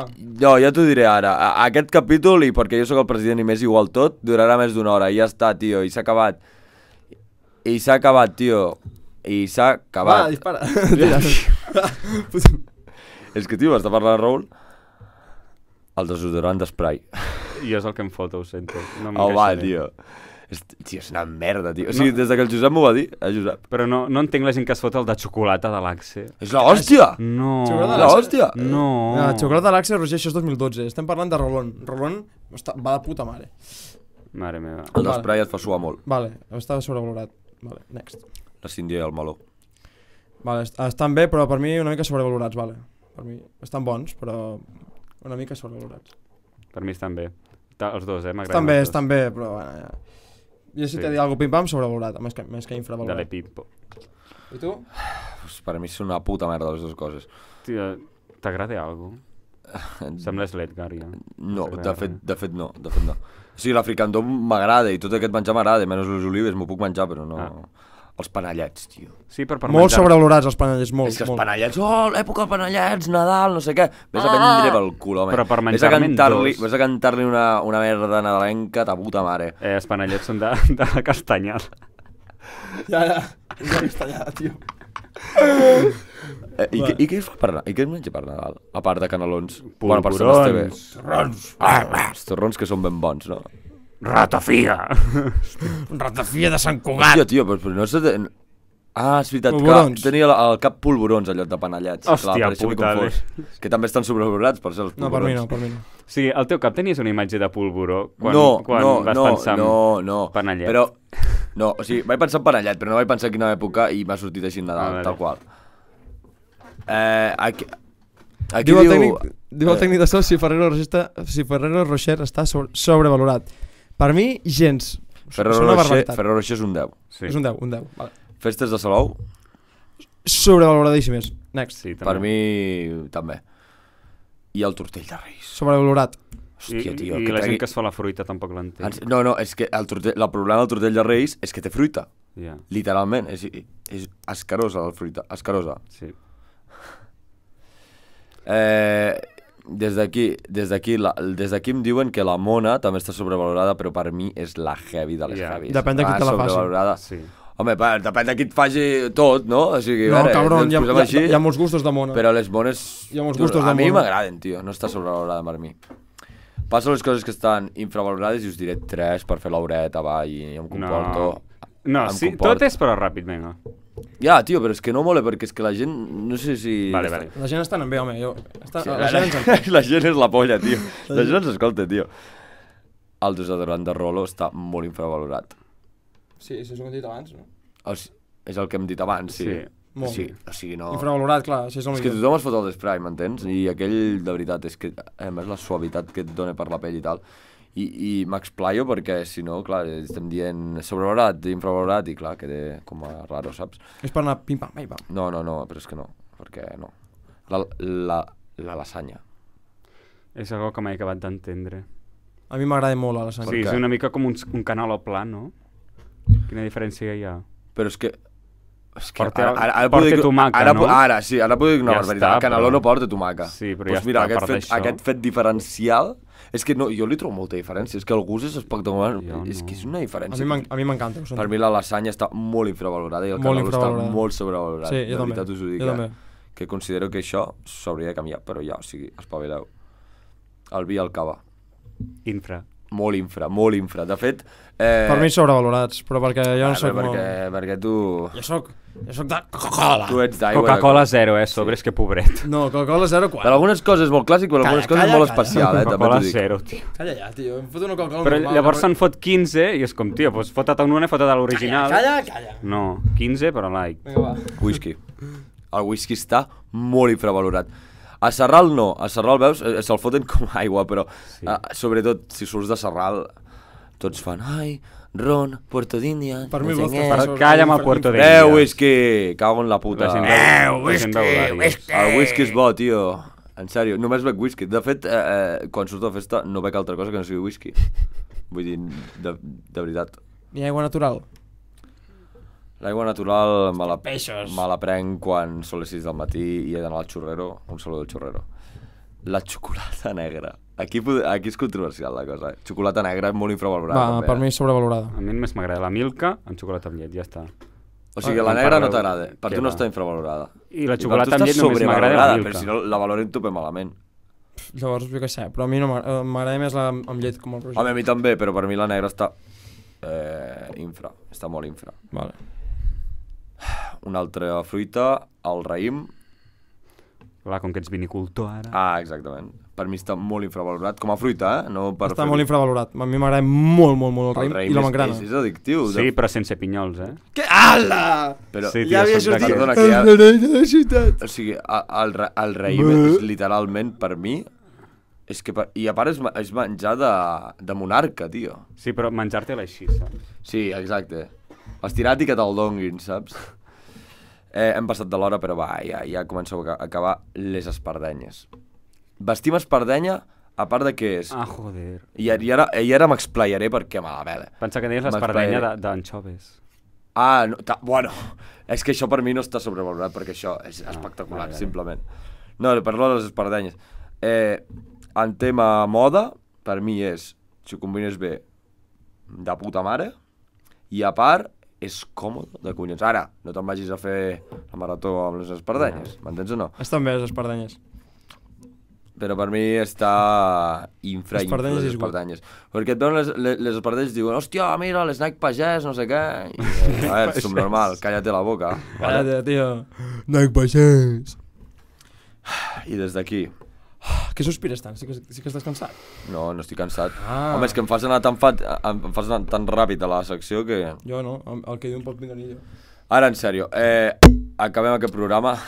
no, ja t'ho diré ara. Aquest capítol, i perquè jo sóc el president i m'és igual tot, durarà més d'una hora. I ja està, tio, i s'ha acabat. I s'ha acabat, tio. I s'ha acabat. Va, ah, dispara. és que, tio, has de parlar de Raül? El desodorant d'esprai. I és el que em foto, ho sento. No oh, va, tio. tio, és una merda, tio. O sigui, no. des que el Josep m'ho va dir, a eh, Josep. Però no, no entenc la gent que es fot el de xocolata de l'Axe. És la No. Xocolata la hòstia! No. no. Ah, xocolata de l'Axe, Roger, això és 2012. Estem parlant de Rolón. Rolón està, va de puta mare. Mare meva. El d'esprai vale. et fa suar molt. Vale, estava sobrevalorat. Vale, next. La Cindy i el Meló. Vale, est estan bé, però per mi una mica sobrevalorats, vale. Per mi estan bons, però una mica sobrevalorats. Per mi estan bé. Ta els dos, eh? Estan bé, estan bé, però bueno, ja. Jo si sí. t'he dit alguna pim-pam, sobrevalorat, més que, més que infravalorat. Dale, pim I tu? Pues per mi són una puta merda les dues coses. Tia, t'agrada alguna cosa? Sembles l'Edgar, ja. No, de fet, de fet no, de fet no. Sí, fricandó m'agrada i tot aquest menjar m'agrada, menys les olives, m'ho puc menjar, però no... Ah. Els panellets, tio. Sí, per, per molt menjar. sobrevalorats els panellets, molt. És que els panellets, oh, l'època dels panellets, Nadal, no sé què. Ves ah! a prendre pel cul, home. Però per menjar ves a cantar-li una, una merda nadalenca ta puta mare. Eh, els panellets són de, de castanyada. Ja, ja, és de ja, tio. Eh, i, què, I què es fa per Nadal? I què es menja per Nadal? A part de canelons. Bueno, per torrons. Esteve. Polvorons, torrons, Els torrons que són ben bons, no? ratafia. ratafia de Sant Cugat. Hòstia, tio, però, no s'ha de... Ah, és veritat, Polvorons. que tenia la- el cap polvorons en lloc de panellats. Hòstia clar, això m'he puta, Que també estan sobrevalorats, per ser els No, per mi no, per mi no. Sí, el al teu cap tenies una imatge de polvoró quan, no, quan no, vas no, pensar en no, no. panellet. Però no, o sigui, vaig pensar en parellet, però no vaig pensar en quina època i m'ha sortit així de dalt, tal qual. Eh, aquí, aquí diu, el tècnic, diu el eh. tècnic de so si Ferrero, Rocher, si Ferrero Rocher està sobre, sobrevalorat. Per mi, gens. Ferrero Rocher, Ferrero Rocher és un 10. Sí. És un 10, un 10. Vale. Festes de Salou? Sobrevaloradíssimes. Next. Sí, també. Per mi, també. I el tortell de Reis. Sobrevalorat. Hòstia, tio, I, i que la tregui... gent que es fa la fruita tampoc l'entén. No, no, és que el, tortell, el problema del tortell de Reis és que té fruita. Yeah. Literalment, és, és escarosa la fruita, escarosa. Sí. Eh, des d'aquí des d'aquí des em diuen que la mona també està sobrevalorada, però per mi és la heavy de les yeah. heavies. Depèn de qui te la faci. Sí. Home, per, depèn de qui et faci tot, no? O sigui, no, veure, cabron, hi ha, hi, ha, hi ha molts gustos de mona. Però les mones... Hi ha molts gustos tu, de mona. A mi m'agraden, tio. No està sobrevalorada per mi. Passo les coses que estan infravalorades i us diré tres per fer l'horeta, va, i em comporto... No, no em sí, comporto. tot és però ràpid, vinga. Ja, tio, però és que no mola perquè és que la gent... No sé si... Vale, vale. La gent està anant bé, home. Jo... Està... Sí, la, la, gent la, la gent és la polla, tio. la gent ens escolta, tio. El desodorant de Rolo està molt infravalorat. Sí, això és el que hem dit abans, no? El, és el que hem dit abans, sí. sí. Molt sí, o sigui, no... Infravalorat, clar, això és el És millor. que tothom es fot el spray, m'entens? I aquell, de veritat, és que, a més, la suavitat que et dona per la pell i tal, i, i m'explaio perquè, si no, clar, estem dient sobrevalorat, infravalorat, i clar, queda com a raro, saps? És per anar pim-pam, pim-pam. No, no, no, però és que no, perquè no. La, la, la lasanya. És algo que m'he acabat d'entendre. A mi m'agrada molt la lasanya. Sí, és una mica com un, un canal o pla, no? Quina diferència hi ha? Però és que és que porta, ara, ara, ara porta dir, tomaca, ara, no? Ara, sí, ara puc dir una ja barbaritat. Està, Caneló però... no porta tomaca. Sí, però pues doncs ja mira, està, aquest fet, aquest fet diferencial és que no, jo li trobo molta diferència, és que el gust és espectacular, jo no. és que és una diferència. A mi m'encanta. Per mi la lasanya està molt infravalorada i el molt caneló està molt sobrevalorat, sí, jo també. us ho dic. Jo eh? també. Que considero que això s'hauria de canviar, però ja, o sigui, espavileu. El vi al el cava. Infra. Molt infra, molt infra. De fet, Eh... Per mi sobrevalorats, però perquè jo no soc perquè, molt... Perquè tu... Jo soc, jo soc de Coca-Cola. Tu ets d'aigua. Coca-Cola zero, eh? Sobre és sí. que pobret. No, Coca-Cola zero quan? Per algunes coses molt clàssic, però algunes coses molt calla. eh? Coca-Cola zero, tio. Calla ja, tio. Em foto una Coca-Cola Però normal, llavors però... se'n fot 15 i és com, tio, doncs fota't un una i fota't l'original. Calla, calla, calla. No, 15 però like. Vinga, va. Whisky. El whisky està molt infravalorat. A Serral no, a Serral veus, eh, se'l foten com aigua, però sí. uh, sobretot si surts de Serral tots fan, ai, Ron, Puerto d'Índia... Per mi vols que fas... Calla'm a Puerto d'Índia. Eh, whisky! Cago en la puta. Eh, whisky, whisky! El whisky és bo, tio. En sèrio, només bec whisky. De fet, eh, eh, quan surto de festa no bec altra cosa que no sigui whisky. Vull dir, de, de veritat. I aigua natural? L'aigua natural me la, me la prenc quan són les 6 del matí i he d'anar al xorrero, un saludo del xorrero la xocolata negra. Aquí, aquí és controversial la cosa. Eh? Xocolata negra és molt infravalorada. Va, també, per eh? mi és sobrevalorada. A mi més m'agrada la milka amb xocolata amb llet, ja està. O sigui, la ah, negra no t'agrada. Per tu no està infravalorada. I la xocolata amb llet només m'agrada la milka. Però si no, la valorem tu per malament. Llavors, jo què sé, però a mi no eh, m'agrada més la amb llet com el projecte. Home, a mi també, però per mi la negra està eh, infra. Està molt infra. Vale. Una altra fruita, el raïm, Clar, com que ets vinicultor ara... Ah, exactament. Per mi està molt infravalorat, com a fruita, eh? No per està fer... molt infravalorat. A mi m'agrada molt, molt, molt el el raïm i la mangrana. És, és addictiu. Sí, doncs. però sense pinyols, eh? Que... Ala! Però sí, tia, ja havia sortit... Perdona, que ja... de la ciutat. O sigui, el, el raïm és literalment, per mi, és que, i a part és, és menjar de, de monarca, tio. Sí, però menjar-te-la així, saps? Sí, exacte. Estirat i que te'l donguin, saps? Eh, hem passat de l'hora, però va, ja, ja començo a acabar les espardenyes. Vestim espardenya, a part de què és... Ah, joder. I, i ara, i ara m'explayaré perquè me la vela. Pensa que deies l'espardenya d'anxoves. Ah, no, ta, bueno, és que això per mi no està sobrevalorat, perquè això és ah, espectacular, vale, vale. simplement. No, parlo de les espardenyes. Eh, en tema moda, per mi és, si ho combines bé, de puta mare, i a part, és còmode de collons. Ara, no te'n vagis a fer la marató amb les espardenyes, m'entens o no? Estan bé les espardanyes. Però per mi està infra, infra les espardanyes. Perquè et veuen les, les, les espardanyes i diuen hòstia, mira, l'esnac pagès, no sé què. I, eh, a veure, subnormal, calla't la boca. Vale? Calla't, tio. Snack pagès. I des d'aquí, que sospires tant? Sí que, sí que estàs cansat? No, no estic cansat. Ah. Home, és que em fas anar tan, fat, em fas anar tan ràpid a la secció que... Jo no, el que diu poc millor ni jo. Ara, en sèrio, eh, acabem aquest programa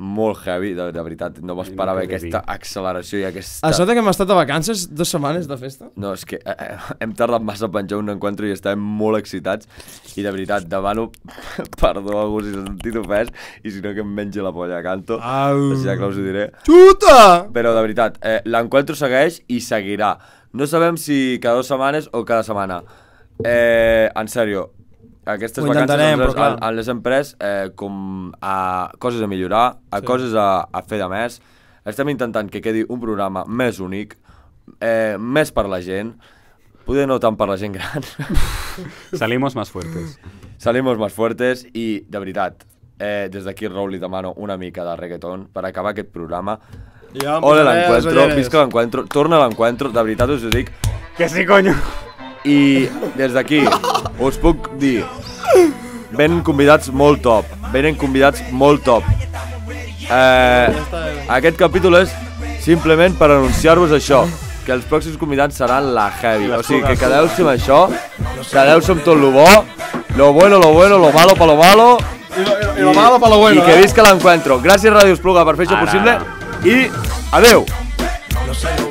molt heavy, de, de veritat. No m'esperava aquesta acceleració i aquesta... A sota que hem estat a vacances dues setmanes de festa? No, és que eh, eh, hem tardat massa a penjar un encuentro i estàvem molt excitats. I de veritat, demano perdó a algú si s'ha sentit ofès i si no que em mengi la polla canto. Au. Així ja que us ho diré. Xuta! Però de veritat, eh, l'encuentro segueix i seguirà. No sabem si cada dues setmanes o cada setmana. Eh, en sèrio, aquestes Ho vacances doncs, clar... a, a les pres eh, com a coses a millorar, a sí. coses a, a fer de més. Estem intentant que quedi un programa més únic, eh, més per la gent, poder no tant per la gent gran. Salimos más fuertes. Salimos más fuertes i, de veritat, eh, des d'aquí, Raúl, li demano una mica de reggaeton per acabar aquest programa. Ja Hola l'encuentro, visca l'encuentro, torna l'encuentro, de veritat us ho dic. Que sí, coño! I des d'aquí us puc dir, venen convidats molt top, venen convidats molt top. Eh, aquest capítol és simplement per anunciar-vos això, que els pròxims convidats seran la heavy. O sigui, que quedeu-se amb això, quedeu-se amb tot lo bo, lo bueno, lo bueno, lo malo pa lo malo, i lo, i lo malo pa lo bueno. I que eh? visca l'encuentro. Gràcies, Ràdio Espluga, per fer això possible. I adeu! No sé